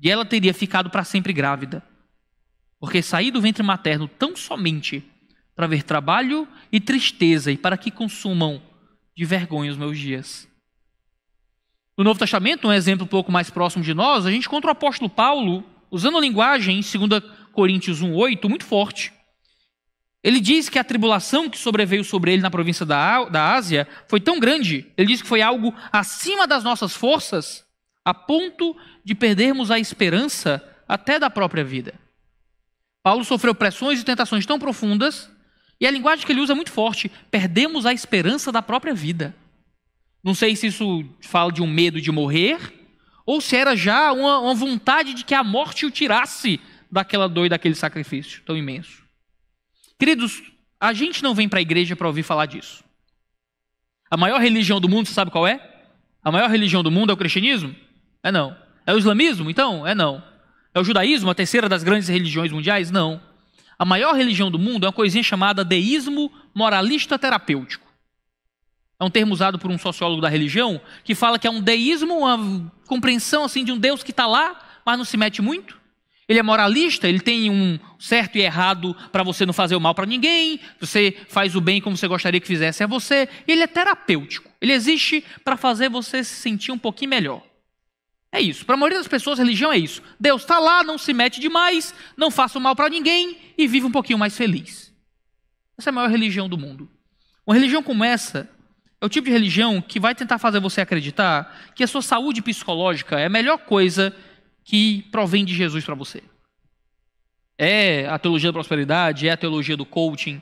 e ela teria ficado para sempre grávida, porque saí do ventre materno tão somente para ver trabalho e tristeza, e para que consumam de vergonha os meus dias. No Novo Testamento, um exemplo um pouco mais próximo de nós, a gente encontra o apóstolo Paulo usando a linguagem em 2 Coríntios 1,8 muito forte. Ele diz que a tribulação que sobreveio sobre ele na província da, Ásia foi tão grande, ele diz que foi algo acima das nossas forças, a ponto de perdermos a esperança até da própria vida. Paulo sofreu pressões e tentações tão profundas, e a linguagem que ele usa é muito forte: perdemos a esperança da própria vida. Não sei se isso fala de um medo de morrer, ou se era já uma, uma vontade de que a morte o tirasse daquela dor e daquele sacrifício tão imenso. Queridos, a gente não vem para a igreja para ouvir falar disso. A maior religião do mundo, você sabe qual é? A maior religião do mundo é o cristianismo? É não. É o islamismo? Então, é não. É o judaísmo, a terceira das grandes religiões mundiais? Não. A maior religião do mundo é uma coisinha chamada deísmo moralista terapêutico. É um termo usado por um sociólogo da religião que fala que é um deísmo, uma compreensão assim de um Deus que está lá, mas não se mete muito. Ele é moralista, ele tem um certo e errado para você não fazer o mal para ninguém, você faz o bem como você gostaria que fizesse a você. Ele é terapêutico, ele existe para fazer você se sentir um pouquinho melhor. É isso. Para a maioria das pessoas, religião é isso. Deus está lá, não se mete demais, não faça o mal para ninguém e vive um pouquinho mais feliz. Essa é a maior religião do mundo. Uma religião como essa é o tipo de religião que vai tentar fazer você acreditar que a sua saúde psicológica é a melhor coisa que provém de Jesus para você. É a teologia da prosperidade, é a teologia do coaching,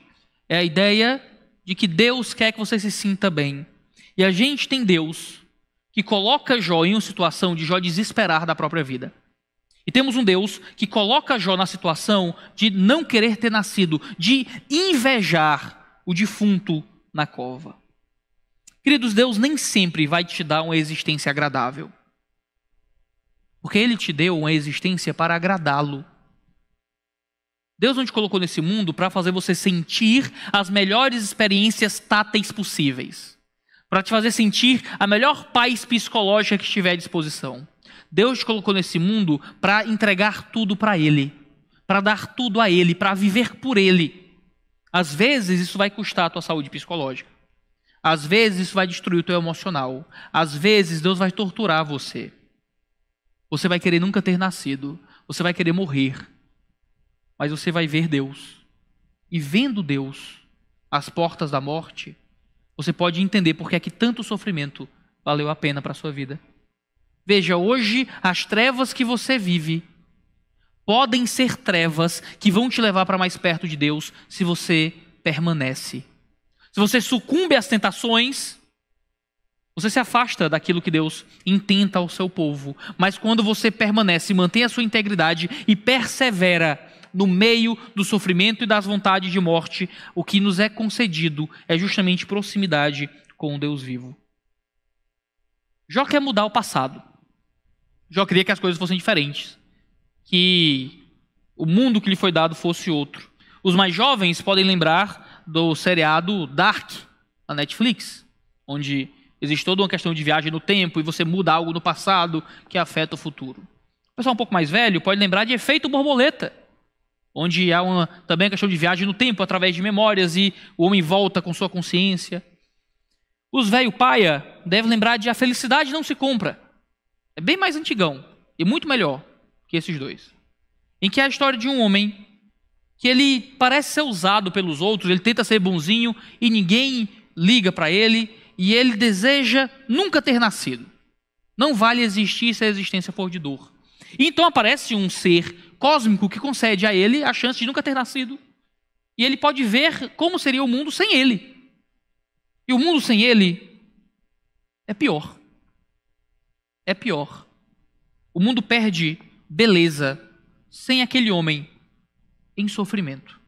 é a ideia de que Deus quer que você se sinta bem. E a gente tem Deus que coloca Jó em uma situação de Jó desesperar da própria vida. E temos um Deus que coloca Jó na situação de não querer ter nascido, de invejar o defunto na cova. Queridos, Deus nem sempre vai te dar uma existência agradável. Porque Ele te deu uma existência para agradá-lo. Deus não te colocou nesse mundo para fazer você sentir as melhores experiências táteis possíveis. Para te fazer sentir a melhor paz psicológica que estiver à disposição. Deus te colocou nesse mundo para entregar tudo para Ele. Para dar tudo a Ele, para viver por Ele. Às vezes isso vai custar a tua saúde psicológica. Às vezes isso vai destruir o teu emocional. Às vezes Deus vai torturar você. Você vai querer nunca ter nascido. Você vai querer morrer. Mas você vai ver Deus. E vendo Deus, as portas da morte, você pode entender porque é que tanto sofrimento valeu a pena para a sua vida. Veja, hoje as trevas que você vive podem ser trevas que vão te levar para mais perto de Deus se você permanece se você sucumbe às tentações, você se afasta daquilo que Deus intenta ao seu povo. Mas quando você permanece, mantém a sua integridade e persevera no meio do sofrimento e das vontades de morte, o que nos é concedido é justamente proximidade com o Deus vivo. Jó quer mudar o passado. Jó queria que as coisas fossem diferentes. Que o mundo que lhe foi dado fosse outro. Os mais jovens podem lembrar do seriado Dark, na Netflix, onde existe toda uma questão de viagem no tempo e você muda algo no passado que afeta o futuro. O pessoal um pouco mais velho pode lembrar de efeito borboleta, onde há uma, também a questão de viagem no tempo através de memórias e o homem volta com sua consciência. Os velho paia devem lembrar de a felicidade não se compra. É bem mais antigão e muito melhor que esses dois. Em que é a história de um homem que ele parece ser usado pelos outros, ele tenta ser bonzinho e ninguém liga para ele e ele deseja nunca ter nascido. Não vale existir se a existência for de dor. E então aparece um ser cósmico que concede a ele a chance de nunca ter nascido. E ele pode ver como seria o mundo sem ele. E o mundo sem ele é pior. É pior. O mundo perde beleza sem aquele homem em sofrimento.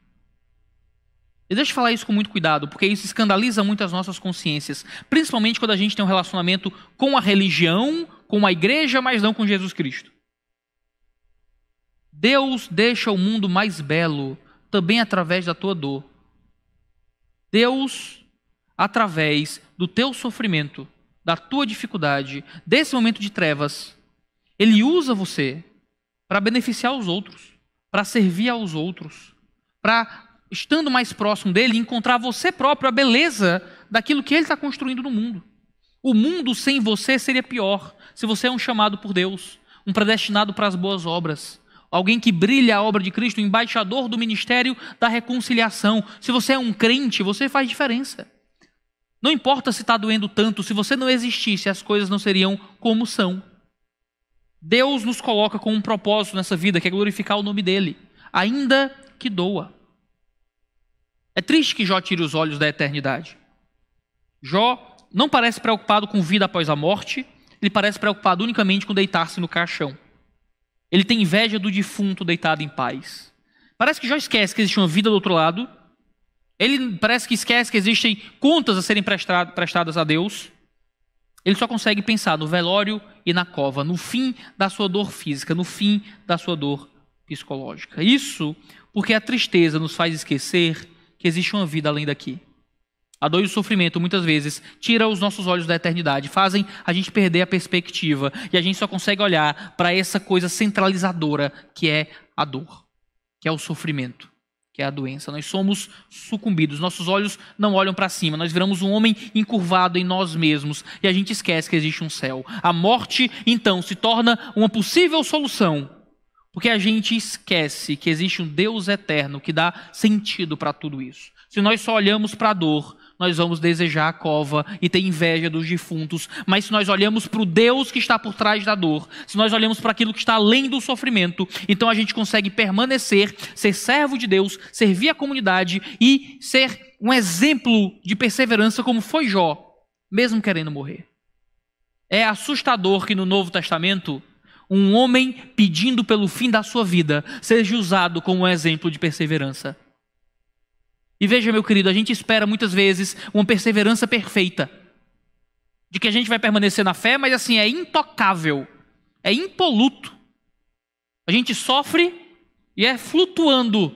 E deixa eu falar isso com muito cuidado, porque isso escandaliza muito as nossas consciências, principalmente quando a gente tem um relacionamento com a religião, com a igreja, mas não com Jesus Cristo. Deus deixa o mundo mais belo também através da tua dor. Deus, através do teu sofrimento, da tua dificuldade, desse momento de trevas, ele usa você para beneficiar os outros para servir aos outros, para, estando mais próximo dele, encontrar você próprio a beleza daquilo que ele está construindo no mundo. O mundo sem você seria pior se você é um chamado por Deus, um predestinado para as boas obras. Alguém que brilha a obra de Cristo, embaixador do ministério da reconciliação. Se você é um crente, você faz diferença. Não importa se está doendo tanto, se você não existisse, as coisas não seriam como são. Deus nos coloca com um propósito nessa vida, que é glorificar o nome dele, ainda que doa. É triste que Jó tire os olhos da eternidade. Jó não parece preocupado com vida após a morte, ele parece preocupado unicamente com deitar-se no caixão. Ele tem inveja do defunto deitado em paz. Parece que Jó esquece que existe uma vida do outro lado. Ele parece que esquece que existem contas a serem prestadas a Deus. Ele só consegue pensar no velório e na cova, no fim da sua dor física, no fim da sua dor psicológica. Isso porque a tristeza nos faz esquecer que existe uma vida além daqui. A dor e o sofrimento muitas vezes tiram os nossos olhos da eternidade, fazem a gente perder a perspectiva e a gente só consegue olhar para essa coisa centralizadora que é a dor, que é o sofrimento que é a doença. Nós somos sucumbidos, nossos olhos não olham para cima, nós viramos um homem encurvado em nós mesmos e a gente esquece que existe um céu. A morte, então, se torna uma possível solução, porque a gente esquece que existe um Deus eterno que dá sentido para tudo isso. Se nós só olhamos para a dor, nós vamos desejar a cova e ter inveja dos defuntos. Mas se nós olhamos para o Deus que está por trás da dor, se nós olhamos para aquilo que está além do sofrimento, então a gente consegue permanecer, ser servo de Deus, servir a comunidade e ser um exemplo de perseverança, como foi Jó, mesmo querendo morrer. É assustador que no Novo Testamento um homem pedindo pelo fim da sua vida seja usado como um exemplo de perseverança. E veja, meu querido, a gente espera muitas vezes uma perseverança perfeita. De que a gente vai permanecer na fé, mas assim, é intocável, é impoluto. A gente sofre e é flutuando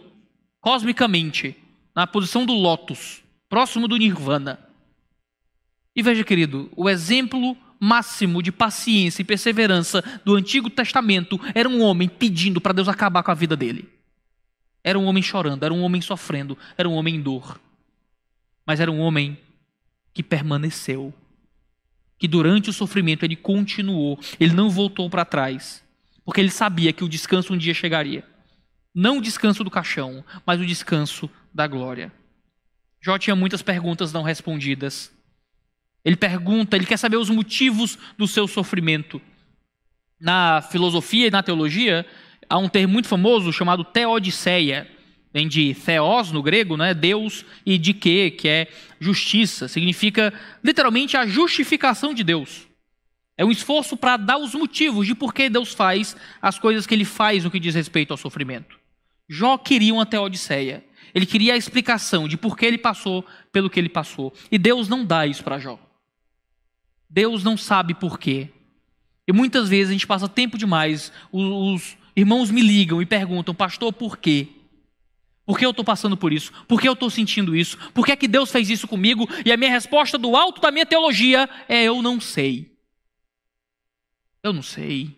cosmicamente na posição do lótus, próximo do nirvana. E veja, querido, o exemplo máximo de paciência e perseverança do Antigo Testamento era um homem pedindo para Deus acabar com a vida dele. Era um homem chorando, era um homem sofrendo, era um homem em dor. Mas era um homem que permaneceu. Que durante o sofrimento ele continuou, ele não voltou para trás, porque ele sabia que o descanso um dia chegaria. Não o descanso do caixão, mas o descanso da glória. Jó tinha muitas perguntas não respondidas. Ele pergunta, ele quer saber os motivos do seu sofrimento. Na filosofia e na teologia, Há um termo muito famoso chamado teodiceia, vem de theos no grego, né? Deus, e de que, que é justiça. Significa literalmente a justificação de Deus. É um esforço para dar os motivos de por que Deus faz as coisas que ele faz no que diz respeito ao sofrimento. Jó queria uma teodiceia. Ele queria a explicação de por que ele passou pelo que ele passou. E Deus não dá isso para Jó. Deus não sabe por quê. E muitas vezes a gente passa tempo demais, os, Irmãos me ligam e perguntam, pastor, por quê? Por que eu estou passando por isso? Por que eu estou sentindo isso? Por que é que Deus fez isso comigo? E a minha resposta do alto da minha teologia é: eu não sei. Eu não sei.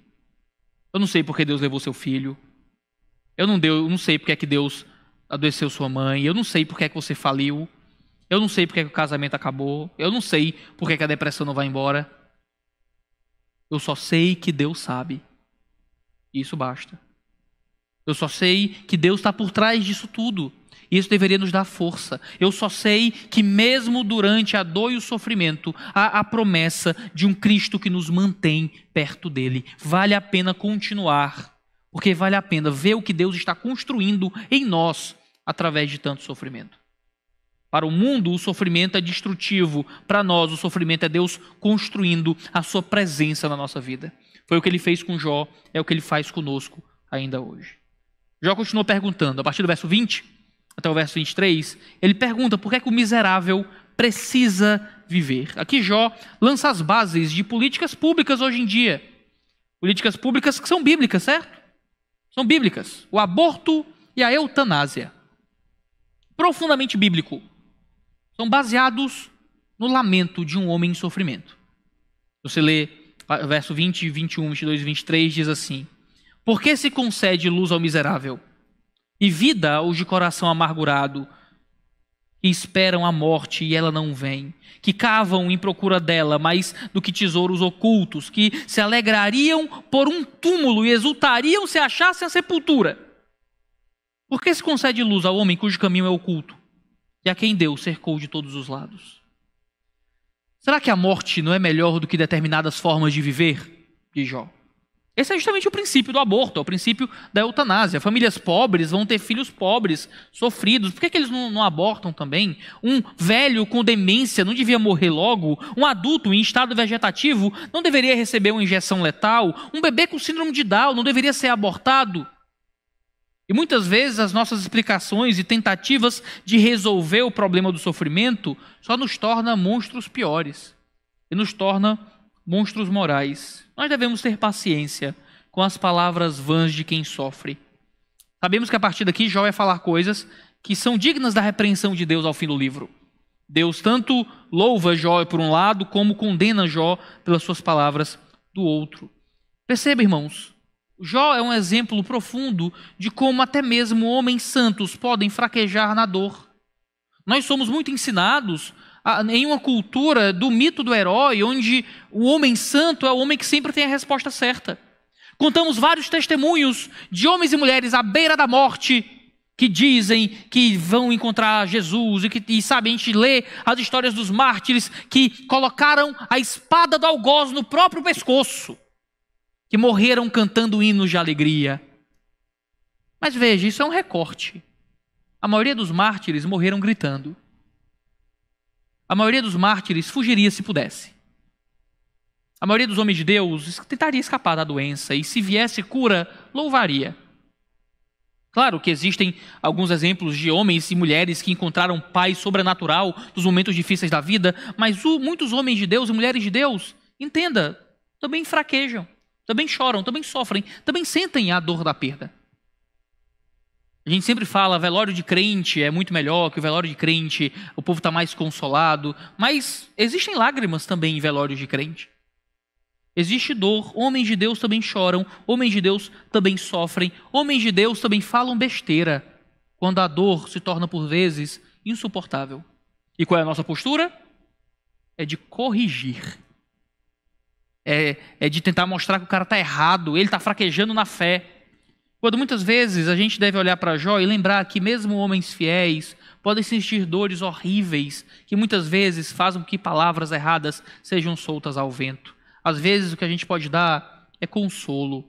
Eu não sei por que Deus levou seu filho. Eu não, deu, eu não sei por que é que Deus adoeceu sua mãe. Eu não sei por que é que você faliu. Eu não sei por que, é que o casamento acabou. Eu não sei por que, é que a depressão não vai embora. Eu só sei que Deus sabe. Isso basta. Eu só sei que Deus está por trás disso tudo. E isso deveria nos dar força. Eu só sei que, mesmo durante a dor e o sofrimento, há a promessa de um Cristo que nos mantém perto dele. Vale a pena continuar, porque vale a pena ver o que Deus está construindo em nós através de tanto sofrimento. Para o mundo, o sofrimento é destrutivo. Para nós, o sofrimento é Deus construindo a sua presença na nossa vida. Foi o que ele fez com Jó, é o que ele faz conosco ainda hoje. Jó continua perguntando, a partir do verso 20 até o verso 23, ele pergunta por que, é que o miserável precisa viver. Aqui Jó lança as bases de políticas públicas hoje em dia. Políticas públicas que são bíblicas, certo? São bíblicas. O aborto e a eutanásia. Profundamente bíblico. São baseados no lamento de um homem em sofrimento. Você lê verso 20, 21, 22 23 diz assim: Por que se concede luz ao miserável e vida aos de coração amargurado, que esperam a morte e ela não vem, que cavam em procura dela, mais do que tesouros ocultos, que se alegrariam por um túmulo e exultariam se achassem a sepultura? Por que se concede luz ao homem cujo caminho é oculto e a quem Deus cercou de todos os lados? Será que a morte não é melhor do que determinadas formas de viver? De Jó. Esse é justamente o princípio do aborto, é o princípio da eutanásia. Famílias pobres vão ter filhos pobres, sofridos. Por que, que eles não, não abortam também? Um velho com demência não devia morrer logo? Um adulto em estado vegetativo não deveria receber uma injeção letal? Um bebê com síndrome de Down não deveria ser abortado? E muitas vezes as nossas explicações e tentativas de resolver o problema do sofrimento só nos torna monstros piores e nos torna monstros morais. Nós devemos ter paciência com as palavras vãs de quem sofre. Sabemos que a partir daqui Jó vai falar coisas que são dignas da repreensão de Deus ao fim do livro. Deus tanto louva Jó por um lado, como condena Jó pelas suas palavras do outro. Perceba, irmãos, Jó é um exemplo profundo de como até mesmo homens santos podem fraquejar na dor. Nós somos muito ensinados a, em uma cultura do mito do herói, onde o homem santo é o homem que sempre tem a resposta certa. Contamos vários testemunhos de homens e mulheres à beira da morte que dizem que vão encontrar Jesus e que e sabe, a gente lê as histórias dos mártires que colocaram a espada do algoz no próprio pescoço que morreram cantando hinos de alegria. Mas veja, isso é um recorte. A maioria dos mártires morreram gritando. A maioria dos mártires fugiria se pudesse. A maioria dos homens de Deus tentaria escapar da doença e, se viesse cura, louvaria. Claro que existem alguns exemplos de homens e mulheres que encontraram paz sobrenatural nos momentos difíceis da vida, mas muitos homens de Deus e mulheres de Deus, entenda, também fraquejam também choram, também sofrem, também sentem a dor da perda. A gente sempre fala, velório de crente é muito melhor que o velório de crente, o povo está mais consolado. Mas existem lágrimas também em velórios de crente. Existe dor, homens de Deus também choram, homens de Deus também sofrem, homens de Deus também falam besteira, quando a dor se torna, por vezes, insuportável. E qual é a nossa postura? É de corrigir é, é de tentar mostrar que o cara está errado, ele está fraquejando na fé. Quando muitas vezes a gente deve olhar para Jó e lembrar que mesmo homens fiéis podem sentir dores horríveis que muitas vezes fazem com que palavras erradas sejam soltas ao vento. Às vezes o que a gente pode dar é consolo.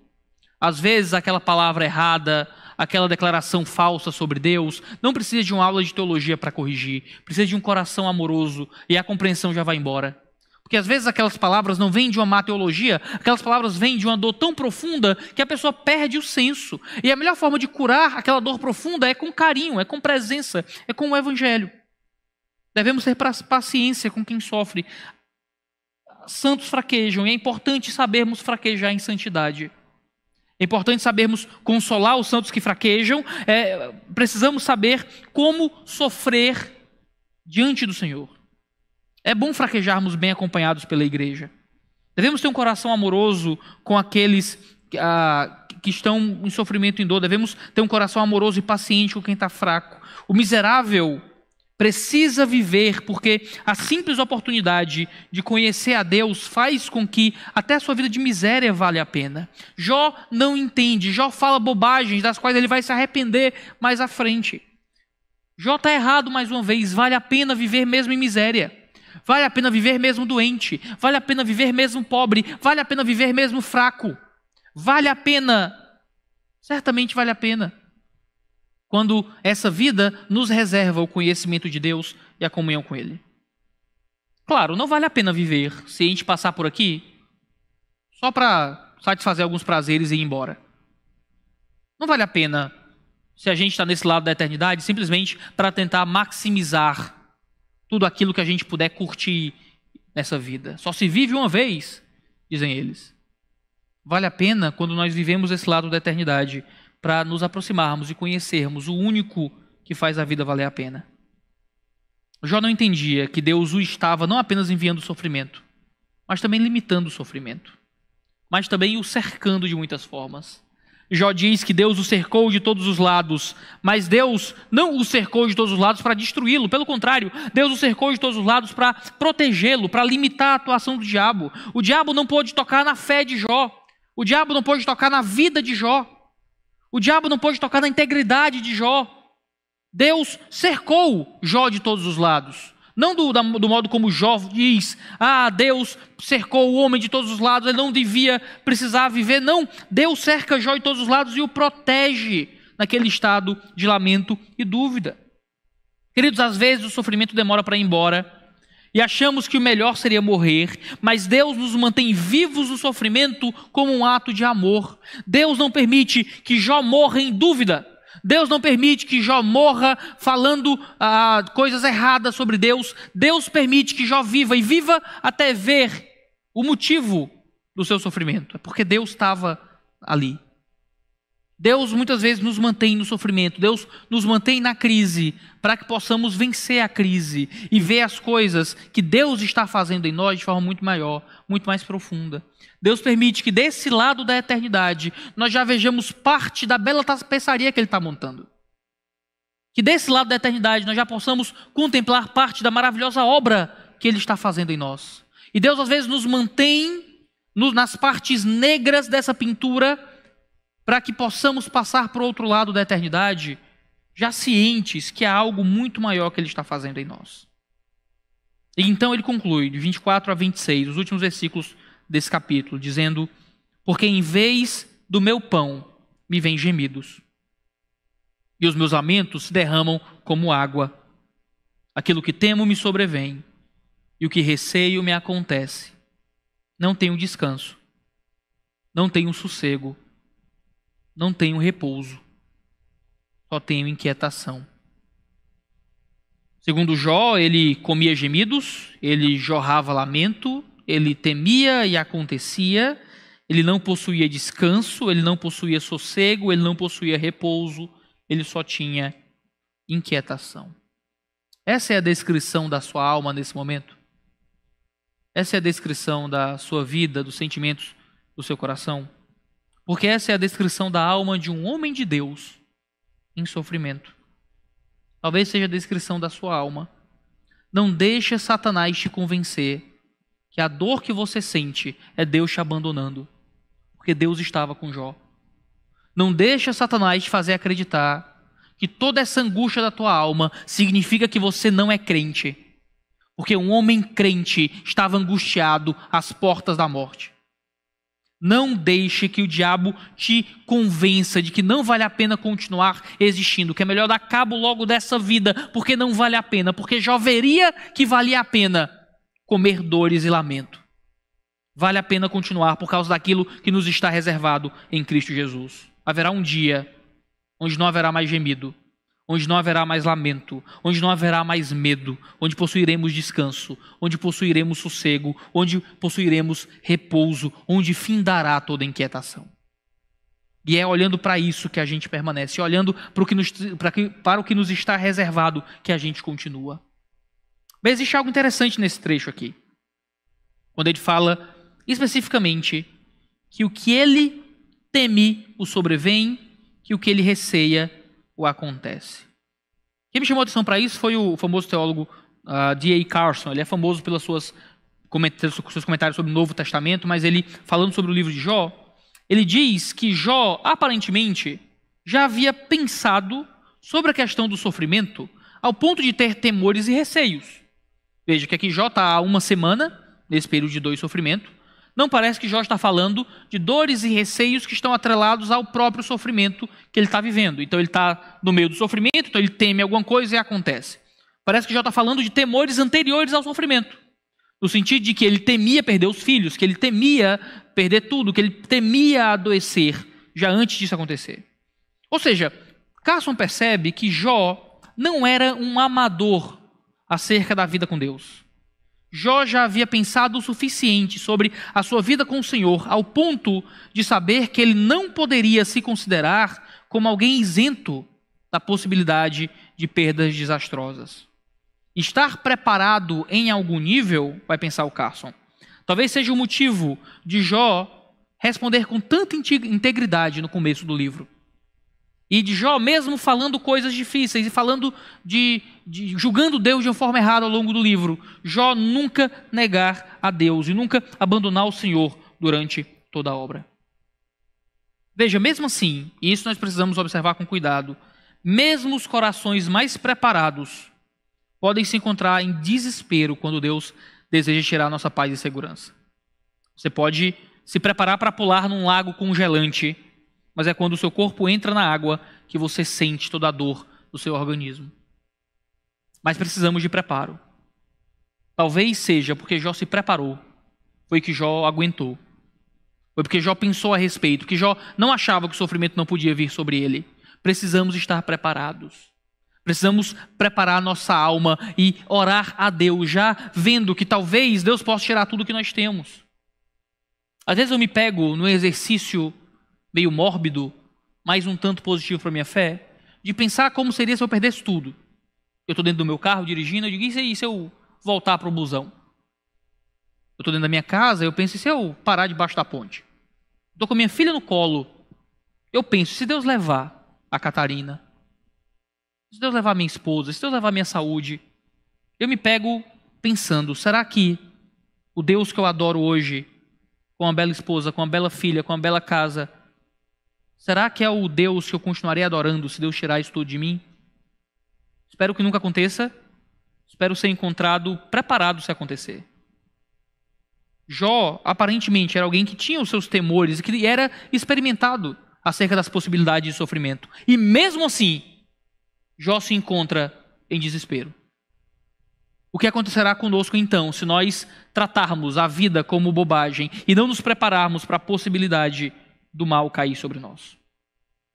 Às vezes aquela palavra errada, aquela declaração falsa sobre Deus, não precisa de uma aula de teologia para corrigir, precisa de um coração amoroso e a compreensão já vai embora. Porque às vezes aquelas palavras não vêm de uma má teologia, aquelas palavras vêm de uma dor tão profunda que a pessoa perde o senso. E a melhor forma de curar aquela dor profunda é com carinho, é com presença, é com o evangelho. Devemos ter paciência com quem sofre. Santos fraquejam, e é importante sabermos fraquejar em santidade. É importante sabermos consolar os santos que fraquejam, é, precisamos saber como sofrer diante do Senhor. É bom fraquejarmos bem acompanhados pela igreja. Devemos ter um coração amoroso com aqueles ah, que estão em sofrimento e em dor. Devemos ter um coração amoroso e paciente com quem está fraco. O miserável precisa viver, porque a simples oportunidade de conhecer a Deus faz com que até a sua vida de miséria vale a pena. Jó não entende, Jó fala bobagens das quais ele vai se arrepender mais à frente. Jó está errado mais uma vez, vale a pena viver mesmo em miséria. Vale a pena viver mesmo doente, vale a pena viver mesmo pobre, vale a pena viver mesmo fraco. Vale a pena. Certamente vale a pena. Quando essa vida nos reserva o conhecimento de Deus e a comunhão com Ele. Claro, não vale a pena viver se a gente passar por aqui só para satisfazer alguns prazeres e ir embora. Não vale a pena se a gente está nesse lado da eternidade simplesmente para tentar maximizar tudo aquilo que a gente puder curtir nessa vida. Só se vive uma vez, dizem eles. Vale a pena quando nós vivemos esse lado da eternidade para nos aproximarmos e conhecermos o único que faz a vida valer a pena. Jó não entendia que Deus o estava não apenas enviando sofrimento, mas também limitando o sofrimento, mas também o cercando de muitas formas. Jó diz que Deus o cercou de todos os lados, mas Deus não o cercou de todos os lados para destruí-lo, pelo contrário, Deus o cercou de todos os lados para protegê-lo, para limitar a atuação do diabo. O diabo não pôde tocar na fé de Jó, o diabo não pôde tocar na vida de Jó, o diabo não pôde tocar na integridade de Jó. Deus cercou Jó de todos os lados. Não do, do modo como Jó diz, ah, Deus cercou o homem de todos os lados, ele não devia precisar viver. Não, Deus cerca Jó de todos os lados e o protege naquele estado de lamento e dúvida. Queridos, às vezes o sofrimento demora para ir embora e achamos que o melhor seria morrer, mas Deus nos mantém vivos no sofrimento como um ato de amor. Deus não permite que Jó morra em dúvida, Deus não permite que Jó morra falando ah, coisas erradas sobre Deus. Deus permite que Jó viva e viva até ver o motivo do seu sofrimento. É porque Deus estava ali. Deus muitas vezes nos mantém no sofrimento, Deus nos mantém na crise, para que possamos vencer a crise e ver as coisas que Deus está fazendo em nós de forma muito maior, muito mais profunda. Deus permite que desse lado da eternidade nós já vejamos parte da bela tapeçaria que Ele está montando. Que desse lado da eternidade nós já possamos contemplar parte da maravilhosa obra que Ele está fazendo em nós. E Deus às vezes nos mantém nas partes negras dessa pintura para que possamos passar para o outro lado da eternidade, já cientes que há algo muito maior que Ele está fazendo em nós. E então ele conclui, de 24 a 26, os últimos versículos desse capítulo, dizendo: Porque em vez do meu pão me vêm gemidos, e os meus lamentos se derramam como água. Aquilo que temo me sobrevém, e o que receio me acontece. Não tenho descanso, não tenho sossego, não tenho repouso, só tenho inquietação. Segundo Jó, ele comia gemidos, ele jorrava lamento, ele temia e acontecia, ele não possuía descanso, ele não possuía sossego, ele não possuía repouso, ele só tinha inquietação. Essa é a descrição da sua alma nesse momento. Essa é a descrição da sua vida, dos sentimentos do seu coração. Porque essa é a descrição da alma de um homem de Deus em sofrimento. Talvez seja a descrição da sua alma. Não deixe Satanás te convencer que a dor que você sente é Deus te abandonando, porque Deus estava com Jó. Não deixe Satanás te fazer acreditar que toda essa angústia da tua alma significa que você não é crente. Porque um homem crente estava angustiado às portas da morte. Não deixe que o diabo te convença de que não vale a pena continuar existindo, que é melhor dar cabo logo dessa vida, porque não vale a pena, porque já veria que valia a pena comer dores e lamento. Vale a pena continuar por causa daquilo que nos está reservado em Cristo Jesus. Haverá um dia onde não haverá mais gemido, onde não haverá mais lamento, onde não haverá mais medo, onde possuiremos descanso, onde possuiremos sossego, onde possuiremos repouso, onde findará toda inquietação. E é olhando para isso que a gente permanece, olhando para o, que nos, para, que, para o que nos está reservado que a gente continua. Mas existe algo interessante nesse trecho aqui, quando ele fala especificamente que o que ele teme o sobrevém, que o que ele receia o acontece. Quem me chamou a atenção para isso foi o famoso teólogo uh, ah, D.A. Carson. Ele é famoso pelas suas seus comentários sobre o Novo Testamento, mas ele, falando sobre o livro de Jó, ele diz que Jó, aparentemente, já havia pensado sobre a questão do sofrimento ao ponto de ter temores e receios. Veja que aqui Jó está há uma semana, nesse período de dor e sofrimento, não parece que Jó está falando de dores e receios que estão atrelados ao próprio sofrimento que ele está vivendo. Então ele está no meio do sofrimento, então ele teme alguma coisa e acontece. Parece que Jó está falando de temores anteriores ao sofrimento. No sentido de que ele temia perder os filhos, que ele temia perder tudo, que ele temia adoecer já antes disso acontecer. Ou seja, Carson percebe que Jó não era um amador acerca da vida com Deus. Jó já havia pensado o suficiente sobre a sua vida com o Senhor, ao ponto de saber que ele não poderia se considerar como alguém isento da possibilidade de perdas desastrosas. Estar preparado em algum nível, vai pensar o Carson, talvez seja o motivo de Jó responder com tanta integridade no começo do livro. E de Jó, mesmo falando coisas difíceis e falando de, de, julgando Deus de uma forma errada ao longo do livro, Jó nunca negar a Deus e nunca abandonar o Senhor durante toda a obra. Veja, mesmo assim, e isso nós precisamos observar com cuidado, mesmo os corações mais preparados podem se encontrar em desespero quando Deus deseja tirar nossa paz e segurança. Você pode se preparar para pular num lago congelante mas é quando o seu corpo entra na água que você sente toda a dor do seu organismo. Mas precisamos de preparo. Talvez seja porque Jó se preparou, foi que Jó aguentou. Foi porque Jó pensou a respeito, que Jó não achava que o sofrimento não podia vir sobre ele. Precisamos estar preparados. Precisamos preparar nossa alma e orar a Deus, já vendo que talvez Deus possa tirar tudo que nós temos. Às vezes eu me pego no exercício meio mórbido, mas um tanto positivo para minha fé, de pensar como seria se eu perdesse tudo. Eu estou dentro do meu carro dirigindo, eu digo, e se, eu voltar para o busão? Eu estou dentro da minha casa, eu penso, e se eu parar debaixo da ponte? Estou com minha filha no colo, eu penso, se Deus levar a Catarina, se Deus levar a minha esposa, se Deus levar a minha saúde, eu me pego pensando, será que o Deus que eu adoro hoje, com uma bela esposa, com uma bela filha, com uma bela casa, Será que é o Deus que eu continuarei adorando se Deus tirar isso tudo de mim? Espero que nunca aconteça. Espero ser encontrado preparado se acontecer. Jó, aparentemente, era alguém que tinha os seus temores e que era experimentado acerca das possibilidades de sofrimento. E mesmo assim, Jó se encontra em desespero. O que acontecerá conosco então se nós tratarmos a vida como bobagem e não nos prepararmos para a possibilidade do mal cair sobre nós.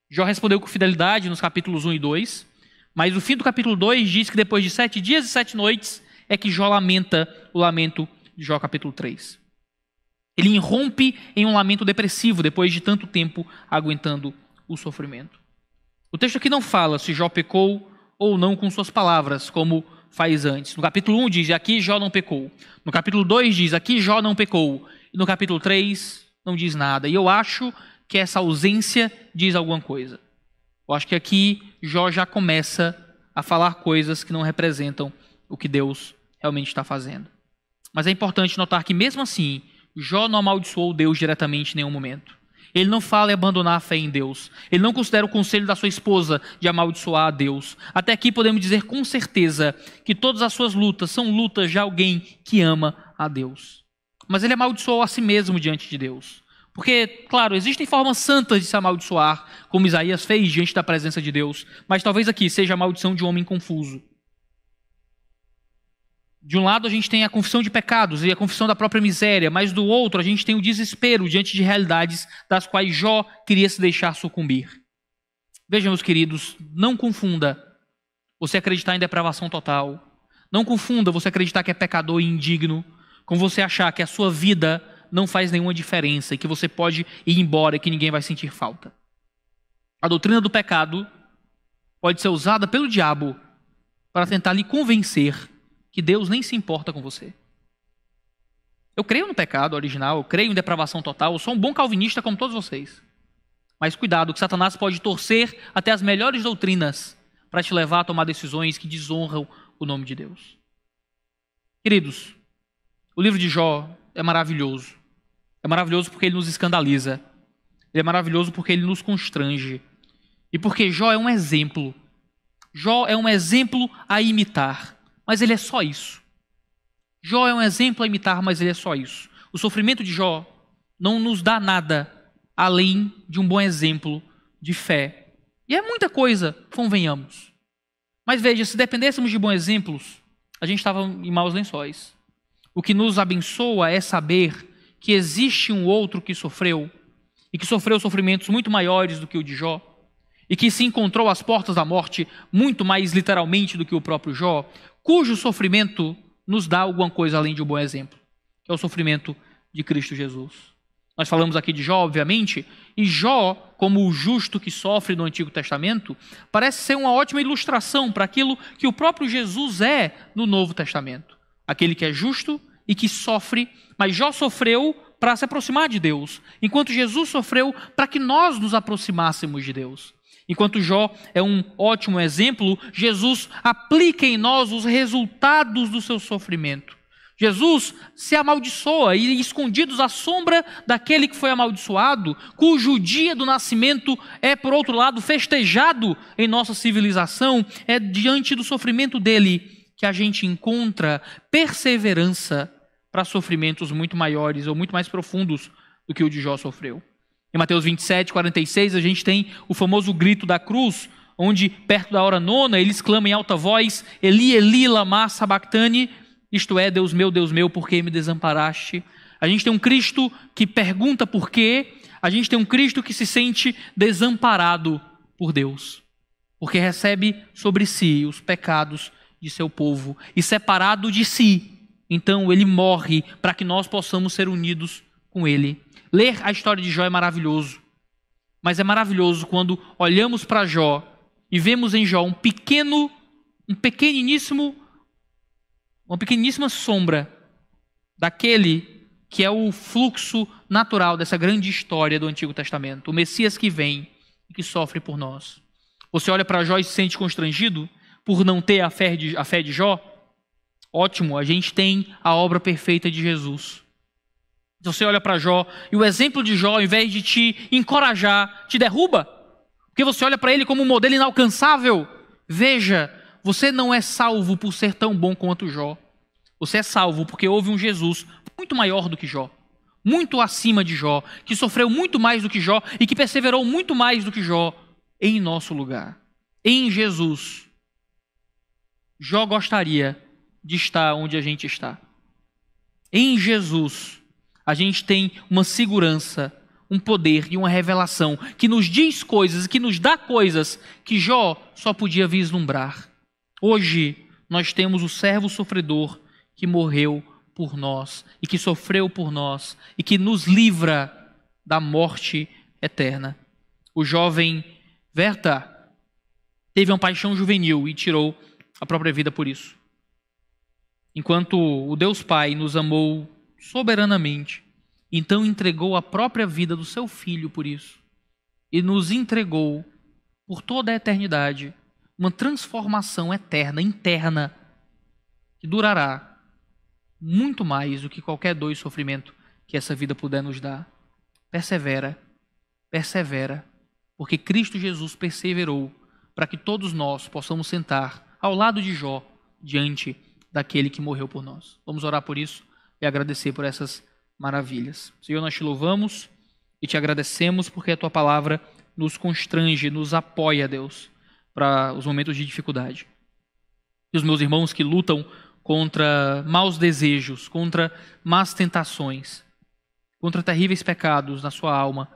Jó respondeu com fidelidade nos capítulos 1 e 2, mas o fim do capítulo 2 diz que depois de sete dias e sete noites é que Jó lamenta o lamento de Jó capítulo 3. Ele irrompe em um lamento depressivo depois de tanto tempo aguentando o sofrimento. O texto aqui não fala se Jó pecou ou não com suas palavras, como faz antes. No capítulo 1 diz: Aqui Jó não pecou. No capítulo 2 diz: Aqui Jó não pecou. E no capítulo 3 não diz nada. E eu acho que essa ausência diz alguma coisa. Eu acho que aqui Jó já começa a falar coisas que não representam o que Deus realmente está fazendo. Mas é importante notar que, mesmo assim, Jó não amaldiçoou Deus diretamente em nenhum momento. Ele não fala em abandonar a fé em Deus. Ele não considera o conselho da sua esposa de amaldiçoar a Deus. Até aqui podemos dizer com certeza que todas as suas lutas são lutas de alguém que ama a Deus mas ele amaldiçoou a si mesmo diante de Deus. Porque, claro, existem formas santas de se amaldiçoar, como Isaías fez diante da presença de Deus, mas talvez aqui seja a maldição de um homem confuso. De um lado a gente tem a confissão de pecados e a confissão da própria miséria, mas do outro a gente tem o desespero diante de realidades das quais Jó queria se deixar sucumbir. Vejam, meus queridos, não confunda você acreditar em depravação total, não confunda você acreditar que é pecador e indigno com você achar que a sua vida não faz nenhuma diferença e que você pode ir embora e que ninguém vai sentir falta. A doutrina do pecado pode ser usada pelo diabo para tentar lhe convencer que Deus nem se importa com você. Eu creio no pecado original, eu creio em depravação total, eu sou um bom calvinista como todos vocês. Mas cuidado, que Satanás pode torcer até as melhores doutrinas para te levar a tomar decisões que desonram o nome de Deus. Queridos, o livro de Jó é maravilhoso. É maravilhoso porque ele nos escandaliza. Ele é maravilhoso porque ele nos constrange. E porque Jó é um exemplo. Jó é um exemplo a imitar, mas ele é só isso. Jó é um exemplo a imitar, mas ele é só isso. O sofrimento de Jó não nos dá nada além de um bom exemplo de fé. E é muita coisa, convenhamos. Mas veja, se dependêssemos de bons exemplos, a gente estava em maus lençóis. O que nos abençoa é saber que existe um outro que sofreu, e que sofreu sofrimentos muito maiores do que o de Jó, e que se encontrou às portas da morte muito mais literalmente do que o próprio Jó, cujo sofrimento nos dá alguma coisa além de um bom exemplo, que é o sofrimento de Cristo Jesus. Nós falamos aqui de Jó, obviamente, e Jó, como o justo que sofre no Antigo Testamento, parece ser uma ótima ilustração para aquilo que o próprio Jesus é no Novo Testamento. Aquele que é justo e que sofre, mas Jó sofreu para se aproximar de Deus, enquanto Jesus sofreu para que nós nos aproximássemos de Deus. Enquanto Jó é um ótimo exemplo, Jesus aplica em nós os resultados do seu sofrimento. Jesus se amaldiçoa e escondidos à sombra daquele que foi amaldiçoado, cujo dia do nascimento é, por outro lado, festejado em nossa civilização, é diante do sofrimento dele que a gente encontra perseverança para sofrimentos muito maiores ou muito mais profundos do que o de Jó sofreu. Em Mateus 27, 46, a gente tem o famoso grito da cruz, onde, perto da hora nona, ele exclama em alta voz: Eli, Eli, lama sabactani, isto é, Deus meu, Deus meu, por que me desamparaste? A gente tem um Cristo que pergunta por quê, a gente tem um Cristo que se sente desamparado por Deus, porque recebe sobre si os pecados de seu povo e separado de si, então ele morre para que nós possamos ser unidos com ele. Ler a história de Jó é maravilhoso. Mas é maravilhoso quando olhamos para Jó e vemos em Jó um pequeno, um pequeniníssimo, uma pequeníssima sombra daquele que é o fluxo natural dessa grande história do Antigo Testamento, o Messias que vem e que sofre por nós. Você olha para Jó e se sente constrangido por não ter a fé de, a fé de Jó? Ótimo, a gente tem a obra perfeita de Jesus. Então você olha para Jó e o exemplo de Jó, ao invés de te encorajar, te derruba. Porque você olha para ele como um modelo inalcançável. Veja, você não é salvo por ser tão bom quanto Jó. Você é salvo porque houve um Jesus muito maior do que Jó, muito acima de Jó, que sofreu muito mais do que Jó e que perseverou muito mais do que Jó em nosso lugar, em Jesus. Jó gostaria de estar onde a gente está. Em Jesus, a gente tem uma segurança, um poder e uma revelação que nos diz coisas, que nos dá coisas que Jó só podia vislumbrar. Hoje, nós temos o servo sofredor que morreu por nós e que sofreu por nós e que nos livra da morte eterna. O jovem Verta teve uma paixão juvenil e tirou a própria vida por isso. Enquanto o Deus Pai nos amou soberanamente, então entregou a própria vida do seu filho por isso, e nos entregou por toda a eternidade uma transformação eterna, interna, que durará muito mais do que qualquer dor e sofrimento que essa vida puder nos dar. Persevera, persevera, porque Cristo Jesus perseverou para que todos nós possamos sentar ao lado de Jó diante daquele que morreu por nós. Vamos orar por isso e agradecer por essas maravilhas. Senhor, nós te louvamos e te agradecemos porque a tua palavra nos constrange, nos apoia, Deus, para os momentos de dificuldade. E os meus irmãos que lutam contra maus desejos, contra más tentações, contra terríveis pecados na sua alma,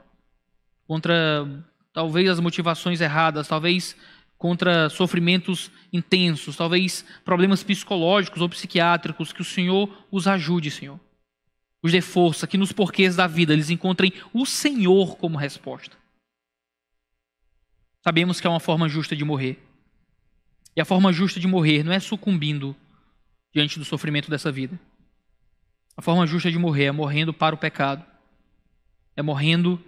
contra talvez as motivações erradas, talvez contra sofrimentos intensos, talvez problemas psicológicos ou psiquiátricos, que o Senhor os ajude, Senhor. Os dê força, que nos porquês da vida eles encontrem o Senhor como resposta. Sabemos que há uma forma justa de morrer. E a forma justa de morrer não é sucumbindo diante do sofrimento dessa vida. A forma justa de morrer é morrendo para o pecado, é morrendo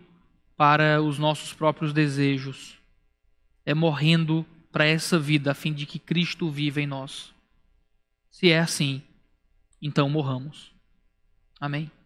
para os nossos próprios desejos, é morrendo para essa vida a fim de que Cristo viva em nós. Se é assim, então morramos. Amém.